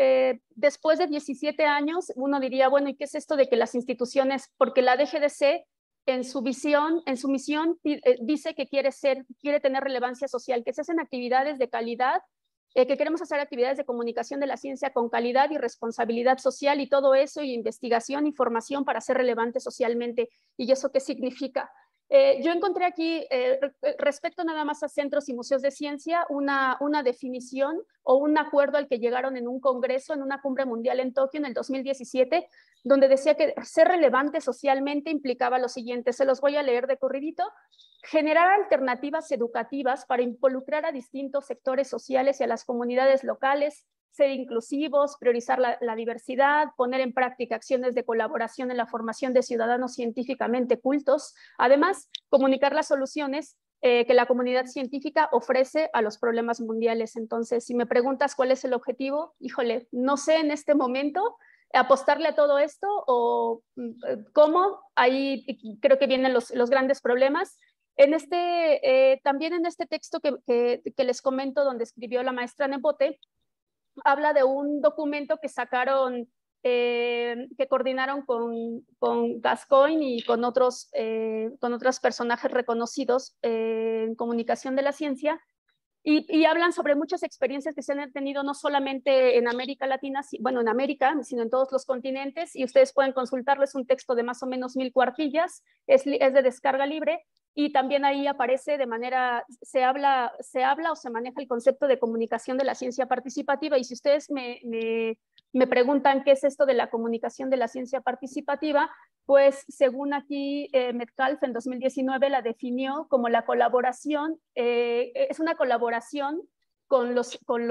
[SPEAKER 5] después de 17 años, uno diría, bueno, ¿y qué es esto de que las instituciones, porque la DGDC en su visión, en su misión, dice que quiere ser, quiere tener relevancia social, que se hacen actividades de calidad eh, que queremos hacer actividades de comunicación de la ciencia con calidad y responsabilidad social y todo eso, y investigación y formación para ser relevante socialmente. ¿Y eso qué significa? Eh, yo encontré aquí, eh, eh, respecto nada más a centros y museos de ciencia, una, una definición o un acuerdo al que llegaron en un congreso, en una cumbre mundial en Tokio en el 2017, donde decía que ser relevante socialmente implicaba lo siguiente, se los voy a leer de corridito, generar alternativas educativas para involucrar a distintos sectores sociales y a las comunidades locales, ser inclusivos, priorizar la, diversidad, poner en práctica acciones de colaboración en la formación de ciudadanos científicamente cultos, además comunicar las soluciones eh, que la comunidad científica ofrece a los problemas mundiales. Entonces, si me preguntas cuál es el objetivo, híjole, no sé en este momento apostarle a todo esto o mm, cómo, ahí creo que vienen los, grandes problemas. Este, eh, también en este texto que, les comento, donde escribió la maestra Nepote, habla de un documento que sacaron, eh, que coordinaron con, con, Gascoigne y con otros, eh, con otros personajes reconocidos eh, en comunicación de la ciencia, y, hablan sobre muchas experiencias que se han tenido no solamente en América Latina, bueno, en América, sino en todos los continentes, y ustedes pueden consultarles un texto de más o menos mil cuartillas, es, es de descarga libre, y también ahí aparece de manera, se habla, se habla o se maneja el concepto de comunicación de la ciencia participativa. Y si ustedes me, me, preguntan qué es esto de la comunicación de la ciencia participativa, pues según aquí eh, Metcalf en 2019 la definió como la colaboración, eh, es una colaboración con los, con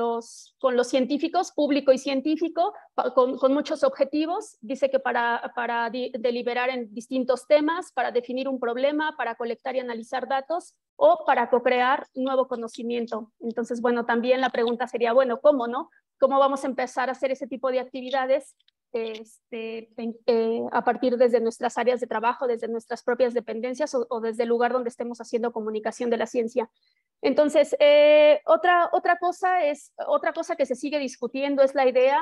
[SPEAKER 5] con los científicos, público y científico, con, muchos objetivos. Dice que para, para deliberar en distintos temas, para definir un problema, para colectar y analizar datos o para co-crear nuevo conocimiento. Entonces, bueno, también la pregunta sería, bueno, ¿cómo, no? ¿Cómo vamos a empezar a hacer ese tipo de actividades este, eh, a partir desde nuestras áreas de trabajo, desde nuestras propias dependencias o, desde el lugar donde estemos haciendo comunicación de la ciencia. Entonces, eh, otra, cosa es, otra cosa que se sigue discutiendo es la idea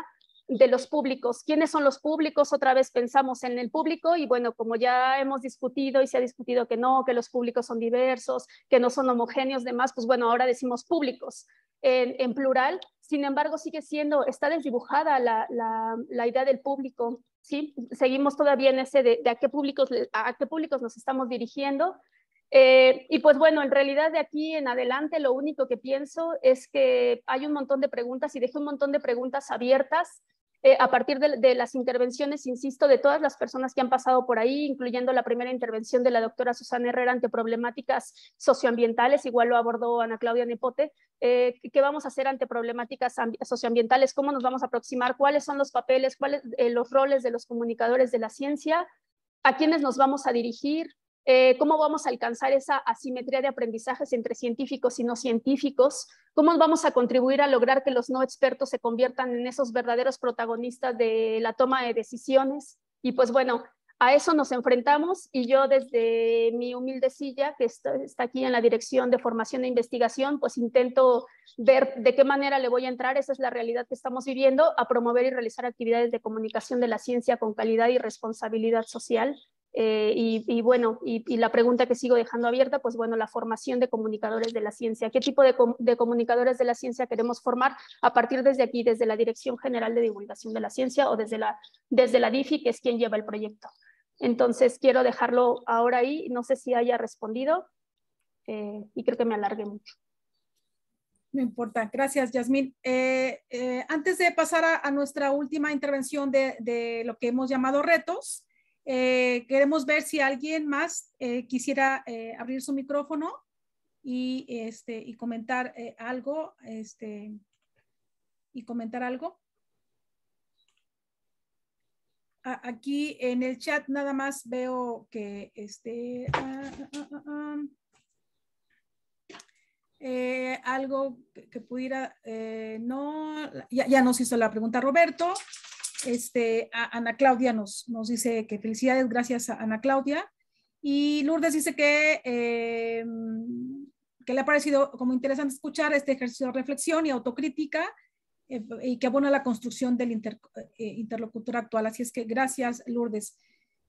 [SPEAKER 5] de los públicos. ¿Quiénes son los públicos? Otra vez pensamos en el público y bueno, como ya hemos discutido y se ha discutido que no, que los públicos son diversos, que no son homogéneos, demás, pues bueno, ahora decimos públicos en, plural. Sin embargo, sigue siendo, está desdibujada la, idea del público, ¿sí? Seguimos todavía en ese de, qué públicos, a qué públicos nos estamos dirigiendo eh, y pues bueno, en realidad de aquí en adelante lo único que pienso es que hay un montón de preguntas y dejé un montón de preguntas abiertas eh, a partir de, las intervenciones, insisto, de todas las personas que han pasado por ahí, incluyendo la primera intervención de la doctora Susana Herrera ante problemáticas socioambientales, igual lo abordó Ana Claudia Nepote, eh, qué vamos a hacer ante problemáticas socioambientales, cómo nos vamos a aproximar, cuáles son los papeles, cuáles los roles de los comunicadores de la ciencia, a quiénes nos vamos a dirigir, eh, cómo vamos a alcanzar esa asimetría de aprendizajes entre científicos y no científicos, cómo vamos a contribuir a lograr que los no expertos se conviertan en esos verdaderos protagonistas de la toma de decisiones. Y pues bueno, a eso nos enfrentamos y yo desde mi humilde silla, que está, aquí en la Dirección de Formación e Investigación, pues intento ver de qué manera le voy a entrar, esa es la realidad que estamos viviendo, a promover y realizar actividades de comunicación de la ciencia con calidad y responsabilidad social eh, y, bueno, y, la pregunta que sigo dejando abierta, pues bueno, la formación de comunicadores de la ciencia. ¿Qué tipo de, comunicadores de la ciencia queremos formar a partir desde aquí, desde la Dirección General de Divulgación de la Ciencia o desde la, desde la DIFI, que es quien lleva el proyecto? Entonces, quiero dejarlo ahora ahí.
[SPEAKER 3] No sé si haya respondido eh, y creo que me alargué mucho. No importa. Gracias, Yasmín. Eh, antes de pasar a, nuestra última intervención de lo que hemos llamado retos, eh, queremos ver si alguien más eh, quisiera eh, abrir su micrófono y, este, y comentar algo. Este, y comentar algo. aquí en el chat nada más veo que este, ah, ah, ah, algo que, pudiera, no, ya nos hizo la pregunta Roberto. Este, Ana Claudia nos, dice que felicidades, gracias a Ana Claudia. Y Lourdes dice em, que, le ha parecido como interesante escuchar este ejercicio de reflexión y autocrítica eh, y que abona la construcción del eh, interlocutor actual. Así es que gracias, Lourdes.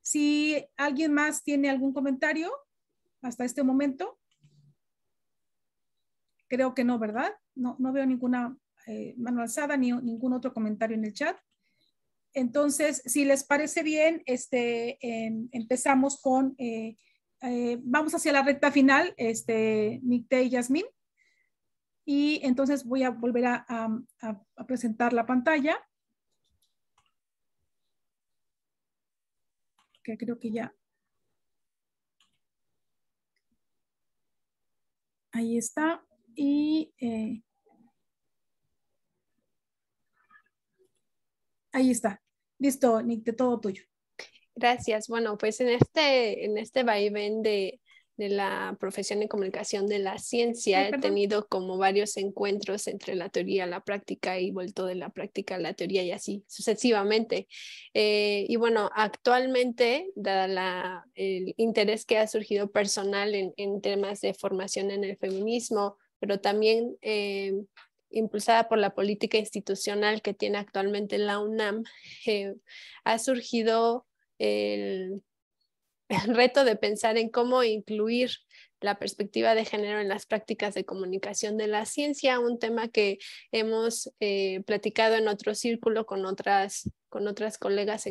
[SPEAKER 3] Si alguien más tiene algún comentario hasta este momento, creo que no, ¿verdad? No, no veo ninguna eh, mano alzada ni ningún otro comentario en el chat. Entonces, si les parece bien, este, em, empezamos con, eh, eh, vamos hacia la recta final, este, y Yasmín. Y entonces voy a volver a, presentar la pantalla. Que creo que ya. Ahí está. Y eh, ahí está. Listo, Nick, de todo tuyo.
[SPEAKER 4] Gracias. Bueno, pues en este, en este vaivén de, la profesión de comunicación de la ciencia, he tenido como varios encuentros entre la teoría, la práctica y vuelto de la práctica a la teoría y así sucesivamente. Eh, y bueno, actualmente, dada el interés que ha surgido personal en, en, temas de formación en el feminismo, pero también eh, impulsada por la política institucional que tiene actualmente la UNAM, eh, ha surgido el, reto de pensar en cómo incluir la perspectiva de género en las prácticas de comunicación de la ciencia, un tema que hemos eh, platicado en otro círculo con otras, con otras colegas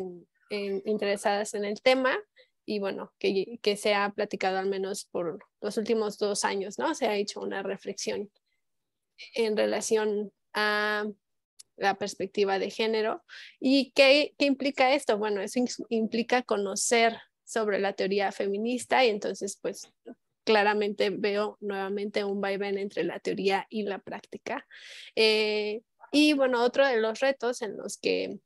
[SPEAKER 4] interesadas en el tema y bueno, que, que, se ha platicado al menos por los últimos dos años, ¿no? Se ha hecho una reflexión en relación a la perspectiva de género. ¿Y qué, qué implica esto? Bueno, eso implica conocer sobre la teoría feminista y entonces pues claramente veo nuevamente un vaivén entre la teoría y la práctica. Eh, y bueno, otro de los retos en los que,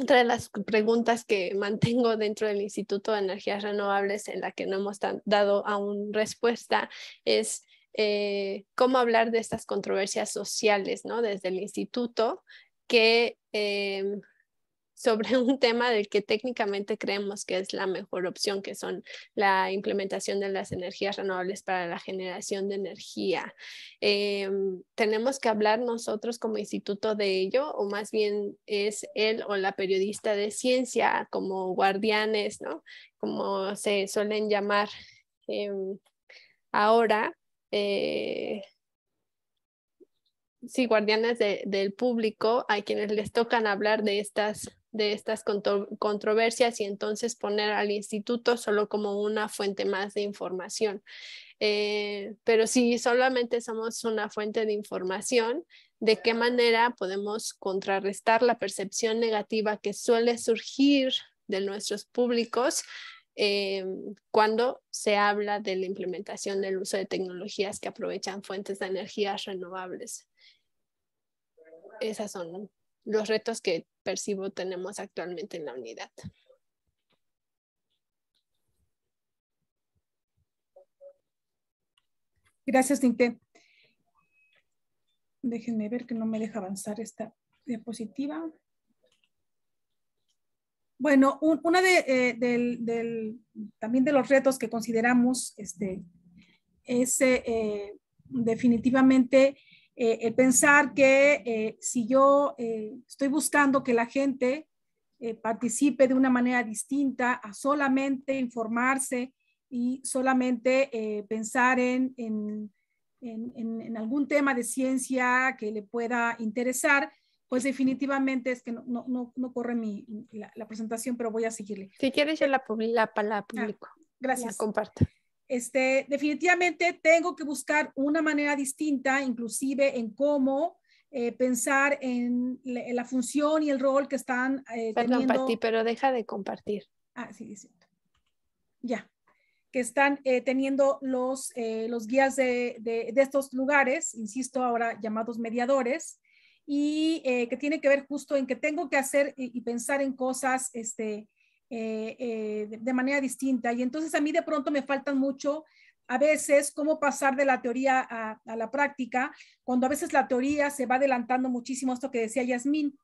[SPEAKER 4] otra de las preguntas que mantengo dentro del Instituto de Energías Renovables en la que no hemos dado aún respuesta es eh, cómo hablar de estas controversias sociales, ¿no? Desde el instituto, que em, sobre un tema del que técnicamente creemos que es la mejor opción, que son la implementación de las energías renovables para la generación de energía. Em, ¿Tenemos que hablar nosotros como instituto de ello o más bien es él o la periodista de ciencia como guardianes, ¿no? como se suelen llamar em, ahora? Eh, sí, guardianes del público a quienes les tocan hablar de estas, de estas controversias y entonces poner al instituto solo como una fuente más de información. Eh, pero si solamente somos una fuente de información, ¿de qué manera podemos contrarrestar la percepción negativa que suele surgir de nuestros públicos Em, cuando se habla de la implementación del uso de tecnologías que aprovechan fuentes de energías renovables. Esos son los retos que percibo tenemos actualmente en la unidad.
[SPEAKER 3] Gracias, Ninte. Déjenme ver que no me deja avanzar esta diapositiva. Bueno, uno de, eh, también de los retos que consideramos este, es eh, eh, definitivamente pensar que si yo estoy buscando que la gente participe de una manera distinta a solamente informarse y solamente pensar en algún tema de ciencia que le pueda interesar, pues definitivamente es que no, corre mi, la, presentación, pero voy a seguirle. Si quiere yo la, la, ah, publico. gracias. La comparto. Este, definitivamente tengo que buscar una manera distinta, inclusive en cómo eh, pensar en, la, función y el rol que están eh, Perdón, teniendo. pero deja de compartir. Ah, sí, sí. Ya. Que están eh, teniendo los, eh, los guías de, de, de estos lugares, insisto, ahora llamados mediadores y eh, que tiene que ver justo en que tengo que hacer y, pensar en cosas este, eh, eh, de, manera distinta. Y entonces a mí de pronto me faltan mucho a veces cómo pasar de la teoría a, la práctica, cuando a veces la teoría se va adelantando muchísimo, esto que decía Yasmín.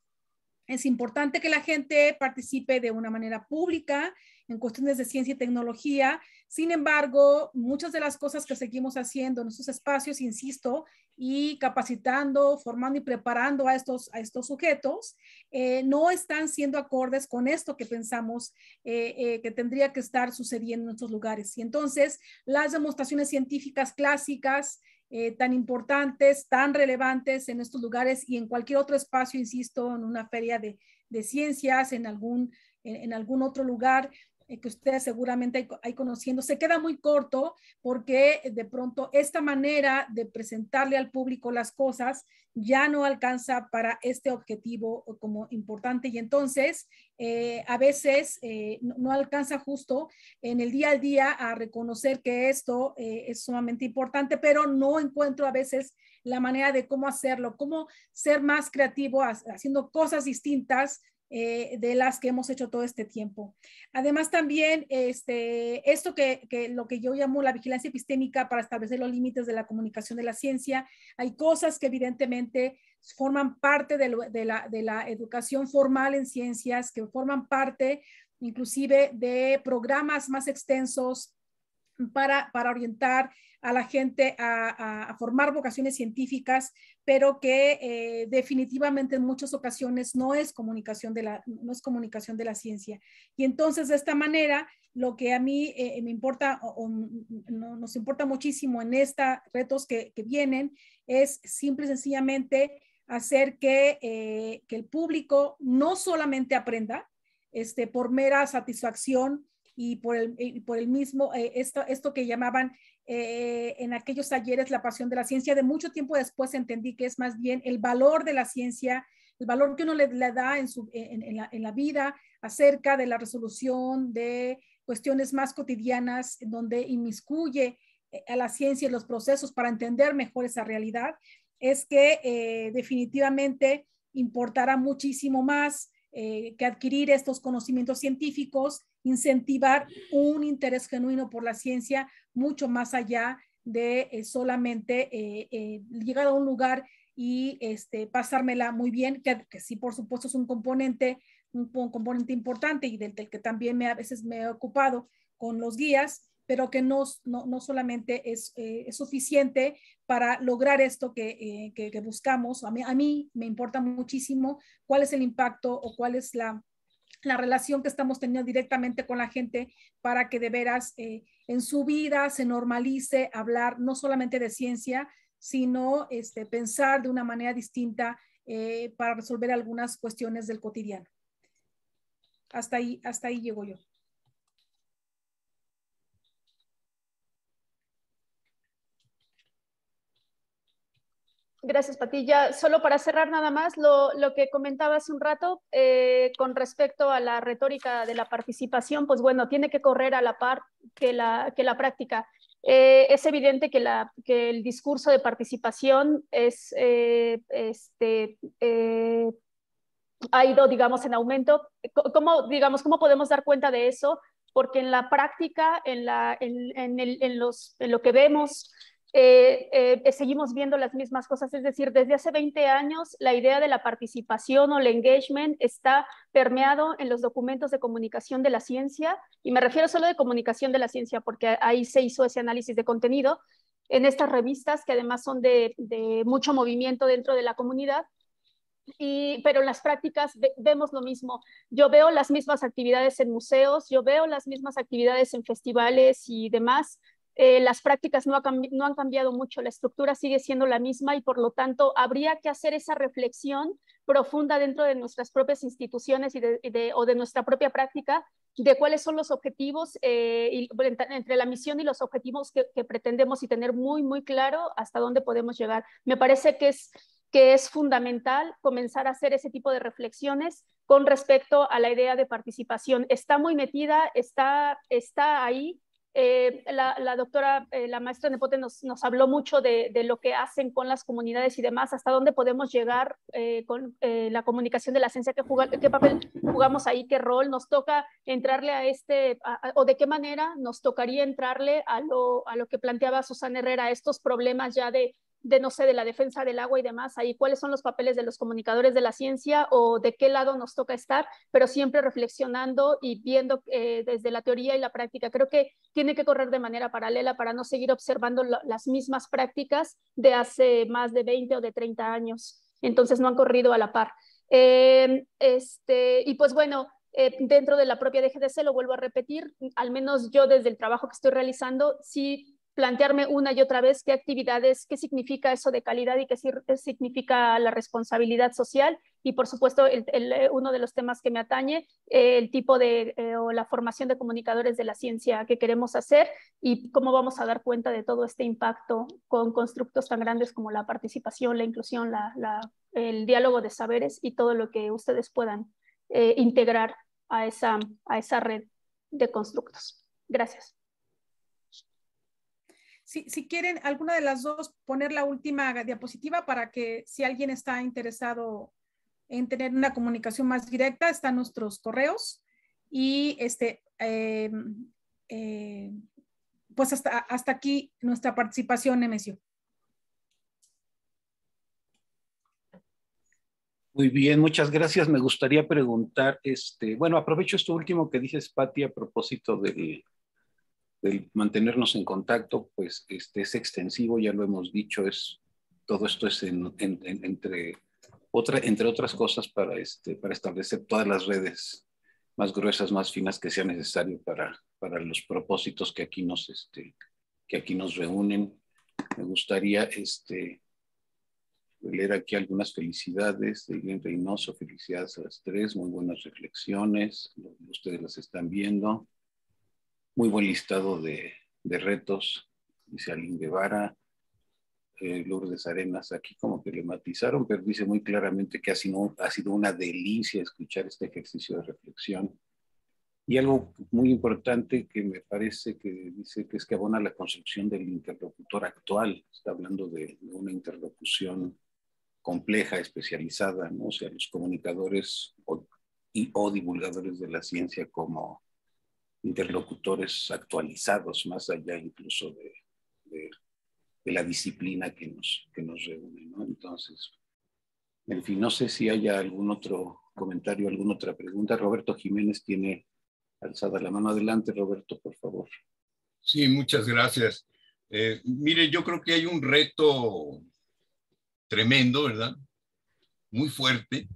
[SPEAKER 3] Es importante que la gente participe de una manera pública, en cuestiones de ciencia y tecnología. Sin embargo, muchas de las cosas que seguimos haciendo en estos espacios, insisto, y capacitando, formando y preparando a estos, a estos sujetos, eh, no están siendo acordes con esto que pensamos eh, eh, que tendría que estar sucediendo en estos lugares. Y entonces, las demostraciones científicas clásicas, tan importantes, tan relevantes en estos lugares y en cualquier otro espacio, insisto, en una feria de, de ciencias, en algún, en, algún otro lugar, eh, que ustedes seguramente hay, conociendo, se queda muy corto porque eh, de pronto esta manera de presentarle al público las cosas ya no alcanza para este objetivo eh, como importante y entonces a veces no, alcanza justo en el día a día a reconocer que esto es sumamente importante, pero no encuentro a veces la manera de cómo hacerlo, cómo ser más creativo haciendo cosas distintas eh, de las que hemos hecho todo este tiempo. Además, también este, esto que, lo que yo llamo la vigilancia epistémica para establecer los límites de la comunicación de la ciencia, hay cosas que evidentemente forman parte de, la, educación formal en ciencias, que forman parte inclusive de programas más extensos para, orientar a la gente a, formar vocaciones científicas, pero que eh, definitivamente en muchas ocasiones no es, comunicación de la, no es comunicación de la ciencia. Y entonces, de esta manera, lo que a mí eh, eh, me importa o, nos importa muchísimo en estos retos que, vienen es simple y sencillamente hacer que, el público no solamente aprenda este, por mera satisfacción y por el, por el mismo, esto, esto que llamaban eh, en aquellos talleres la pasión de la ciencia. De mucho tiempo después entendí que es más bien el valor de la ciencia, el valor que uno le, da en, la, vida acerca de la resolución de cuestiones más cotidianas, donde inmiscuye eh, a la ciencia y los procesos para entender mejor esa realidad, es que eh, definitivamente importará muchísimo más eh, que adquirir estos conocimientos científicos, incentivar un interés genuino por la ciencia mucho más allá de eh, solamente eh, llegar a un lugar y este, pasármela muy bien, que, que, sí, por supuesto, es un componente, un, componente importante y del, del, que también me, a veces me he ocupado con los guías, pero que no, no, solamente es, eh, es, suficiente para lograr esto eh, que, que, buscamos. A mí, a mí me importa muchísimo cuál es el impacto o cuál es la, la relación que estamos teniendo directamente con la gente para que de veras eh, en su vida se normalice hablar no solamente de ciencia, sino este, pensar de una manera distinta para resolver algunas cuestiones del cotidiano. Hasta ahí, hasta ahí llego yo. Gracias,
[SPEAKER 5] Patilla. Solo para cerrar nada más lo, que comentaba hace un rato eh, con respecto a la retórica de la participación, pues bueno, tiene que correr a la par que la, que la práctica. Eh, es evidente que, la, que, el discurso de participación es, eh, este, ha ido, digamos, en aumento. ¿Cómo, digamos, ¿Cómo podemos dar cuenta de eso? Porque en la práctica, en, la, en, en los, lo que vemos, eh, eh, eh, seguimos viendo las mismas cosas, es decir, desde hace 20 años la idea de la participación o el engagement está permeado en los documentos de comunicación de la ciencia, y me refiero solo de comunicación de la ciencia porque ahí se hizo ese análisis de contenido, en estas revistas que además son de, mucho movimiento dentro de la comunidad, y, pero en las prácticas vemos lo mismo. Yo veo las mismas actividades en museos, yo veo las mismas actividades en festivales y demás, eh, las prácticas no, han cambiado mucho, la estructura sigue siendo la misma y por lo tanto habría que hacer esa reflexión profunda dentro de nuestras propias instituciones o de nuestra propia práctica de cuáles son los objetivos eh, entre la misión y los objetivos que, pretendemos y tener muy, muy claro hasta dónde podemos llegar. Me parece que es que es fundamental comenzar a hacer ese tipo de reflexiones con respecto a la idea de participación. Está muy metida, está, está ahí, eh, la, doctora, eh, la maestra Nepote nos, habló mucho de, lo que hacen con las comunidades y demás, hasta dónde podemos llegar eh, con la comunicación de la ciencia, qué, qué papel jugamos ahí, qué rol nos toca entrarle a este, o de qué manera nos tocaría entrarle a lo, a lo que planteaba Susana Herrera, estos problemas ya de de, no sé, de la defensa del agua y demás, ahí cuáles son los papeles de los comunicadores de la ciencia o de qué lado nos toca estar, pero siempre reflexionando y viendo eh, desde la teoría y la práctica. Creo que tiene que correr de manera paralela para no seguir observando las mismas prácticas de hace más de 20 o de 30 años. Entonces no han corrido a la par. Em, este, y pues bueno, eh, dentro de la propia DGDC, lo vuelvo a repetir, al menos yo desde el trabajo que estoy realizando, sí plantearme una y otra vez qué actividades, qué significa eso de calidad y qué eh, significa la responsabilidad social. Y por supuesto, eh, uno de los temas que me atañe, eh, el tipo de o la formación de comunicadores de la ciencia que queremos hacer y cómo vamos a dar cuenta de todo este impacto con constructos tan grandes como la participación, la inclusión, la, el diálogo de saberes y todo lo que ustedes puedan integrar a esa, a esa red de constructos. Gracias.
[SPEAKER 3] Si, quieren, alguna de las dos, poner la última diapositiva para que si alguien está interesado en tener una comunicación más directa, están nuestros correos y este, em, eh, pues hasta, hasta aquí nuestra participación, Nemesio.
[SPEAKER 2] Muy bien, muchas gracias. Me gustaría preguntar, este, bueno, aprovecho esto último que dices, Patti, a propósito del, el mantenernos en contacto, pues este, es extensivo, ya lo hemos dicho, es, todo esto es en, entre, otra, entre otras cosas para, este, para establecer todas las redes más gruesas, más finas que sea necesario para, para los propósitos que aquí nos, este, que aquí nos reúnen. Me gustaría este, leer aquí algunas felicidades de Irene Reynoso, felicidades a las tres, muy buenas reflexiones, ustedes las están viendo muy buen listado de, de retos, dice Aline Guevara, eh, Lourdes Arenas, aquí como que le matizaron, pero dice muy claramente que ha sido, ha sido una delicia escuchar este ejercicio de reflexión. Y algo muy importante que me parece que dice que es que abona la construcción del interlocutor actual. Está hablando de, una interlocución compleja, especializada, ¿no? O sea, los comunicadores o, o divulgadores de la ciencia como interlocutores actualizados, más allá incluso de, de, la disciplina que nos, que nos reúne. ¿no? Entonces, en fin, no sé si haya algún otro comentario, alguna otra pregunta. Roberto Jiménez tiene alzada la mano. Adelante, Roberto, por favor.
[SPEAKER 1] Sí, muchas gracias. Eh, mire, yo creo que hay un reto tremendo, ¿verdad? Muy fuerte,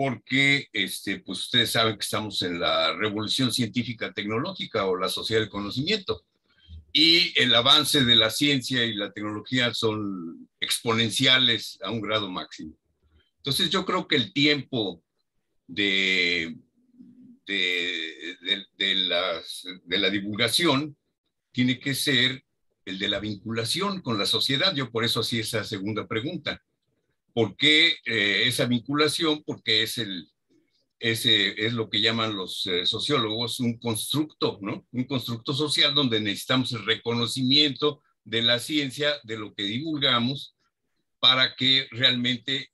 [SPEAKER 1] porque este, pues ustedes saben que estamos en la revolución científica tecnológica o la sociedad del conocimiento y el avance de la ciencia y la tecnología son exponenciales a un grado máximo. Entonces yo creo que el tiempo de, de, de la divulgación tiene que ser el de la vinculación con la sociedad. Yo por eso hacía esa segunda pregunta. ¿Por qué eh, esa vinculación? Porque es, el, ese es lo que llaman los eh, sociólogos un constructo, ¿no? Un constructo social donde necesitamos el reconocimiento de la ciencia, de lo que divulgamos, para que realmente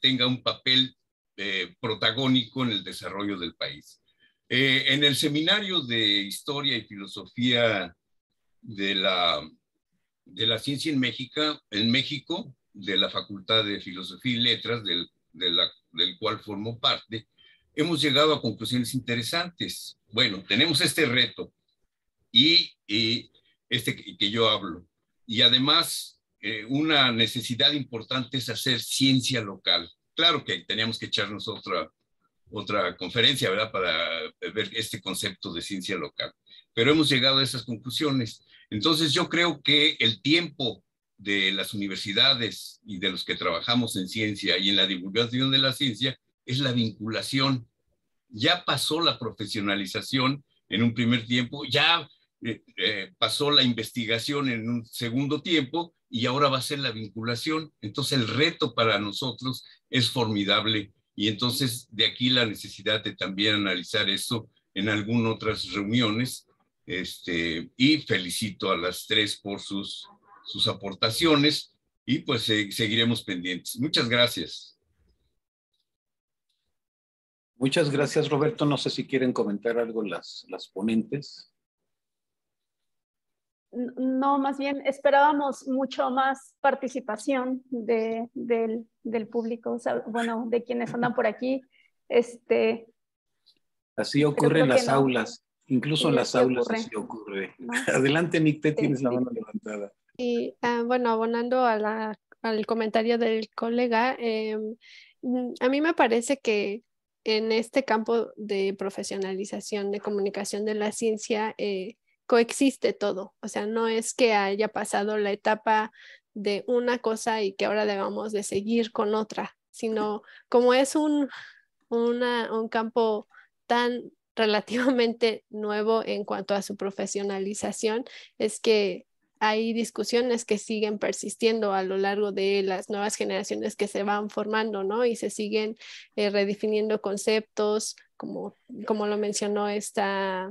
[SPEAKER 1] tenga un papel eh, protagónico en el desarrollo del país. en el seminario de historia y filosofía de la, de la ciencia en México, en México de la Facultad de Filosofía y Letras, del, del cual formo parte, hemos llegado a conclusiones interesantes. Bueno, tenemos este reto y, este que, yo hablo. Y además, eh, una necesidad importante es hacer ciencia local. Claro que teníamos que echarnos otra, otra conferencia, ¿verdad? Para ver este concepto de ciencia local. Pero hemos llegado a esas conclusiones. Entonces yo creo que el tiempo de las universidades y de los que trabajamos en ciencia y en la divulgación de la ciencia es la vinculación. Ya pasó la profesionalización en un primer tiempo, ya eh, eh, pasó la investigación en un segundo tiempo y ahora va a ser la vinculación. Entonces el reto para nosotros es formidable y entonces de aquí la necesidad de también analizar esto en algunas otras reuniones. Este, y felicito a las tres por sus sus aportaciones y pues seguiremos pendientes. Muchas gracias. Muchas gracias, Roberto.
[SPEAKER 2] No sé si quieren comentar algo las, las ponentes.
[SPEAKER 5] No, más bien esperábamos mucho más participación de, del, del, público, bueno, de quienes andan por aquí. Este,
[SPEAKER 2] así ocurre en las aulas, incluso en las aulas así ocurre. Ah, Adelante, Nick, te tienes la este, mano levantada.
[SPEAKER 4] Y ah, bueno, abonando al comentario del colega, em, mm, a mí me parece que en este campo de profesionalización, de comunicación de la ciencia, eh, coexiste todo. O sea, no es que haya pasado la etapa de una cosa y que ahora debamos de seguir con otra, sino como es un, una, un campo tan relativamente nuevo en cuanto a su profesionalización, es que hay discusiones que siguen persistiendo a lo largo de las nuevas generaciones que se van formando, ¿no? Y se siguen eh, redefiniendo conceptos, como, como lo mencionó esta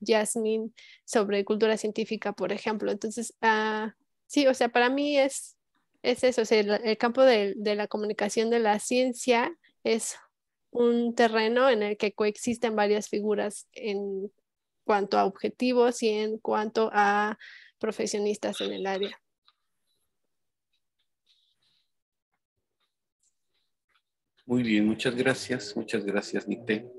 [SPEAKER 4] Jasmine, sobre cultura científica, por ejemplo. Entonces, ah, sí, o sea, para mí es, es eso, o sea, el, campo de la comunicación de la ciencia es un terreno en el que coexisten varias figuras en cuanto a objetivos y en cuanto a profesionistas en el área.
[SPEAKER 2] Muy bien, muchas gracias, muchas gracias, Nite.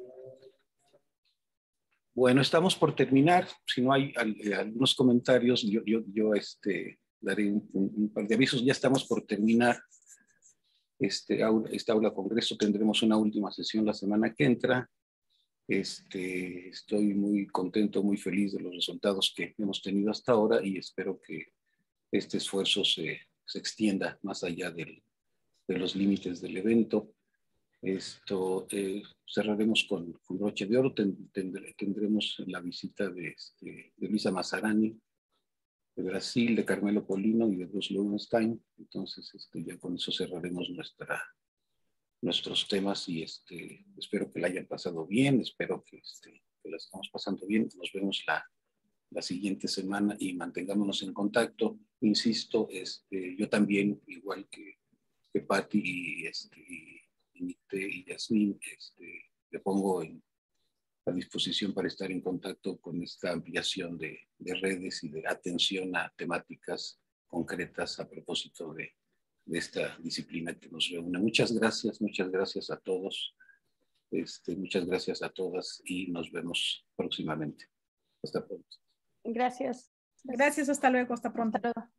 [SPEAKER 2] Bueno, estamos por terminar. Si no hay eh, algunos comentarios, yo, yo, este, daré un, par de avisos. Ya estamos por terminar este aula, esta aula congreso. Tendremos una última sesión la semana que entra este, estoy muy contento, muy feliz de los resultados que hemos tenido hasta ahora y espero que este esfuerzo se, se extienda más allá del, de los límites del evento. Esto eh, cerraremos con, con, de oro. tendremos la visita de, este, de Luisa Mazzarani, de Brasil, de Carmelo Polino y de Bruce Lowenstein. Entonces, este, ya con eso cerraremos nuestra, nuestros temas y este, espero que la hayan pasado bien, espero que, este, la estamos pasando bien. Nos vemos la, siguiente semana y mantengámonos en contacto. Insisto, este, yo también, igual que, que Patti y, este, y, este, le pongo a disposición para estar en contacto con esta ampliación de, de redes y de atención a temáticas concretas a propósito de, de esta disciplina que nos reúne. Muchas gracias, muchas gracias a todos, este, muchas gracias a todas y nos vemos próximamente. Hasta pronto.
[SPEAKER 3] Gracias. Gracias, hasta luego, hasta pronto.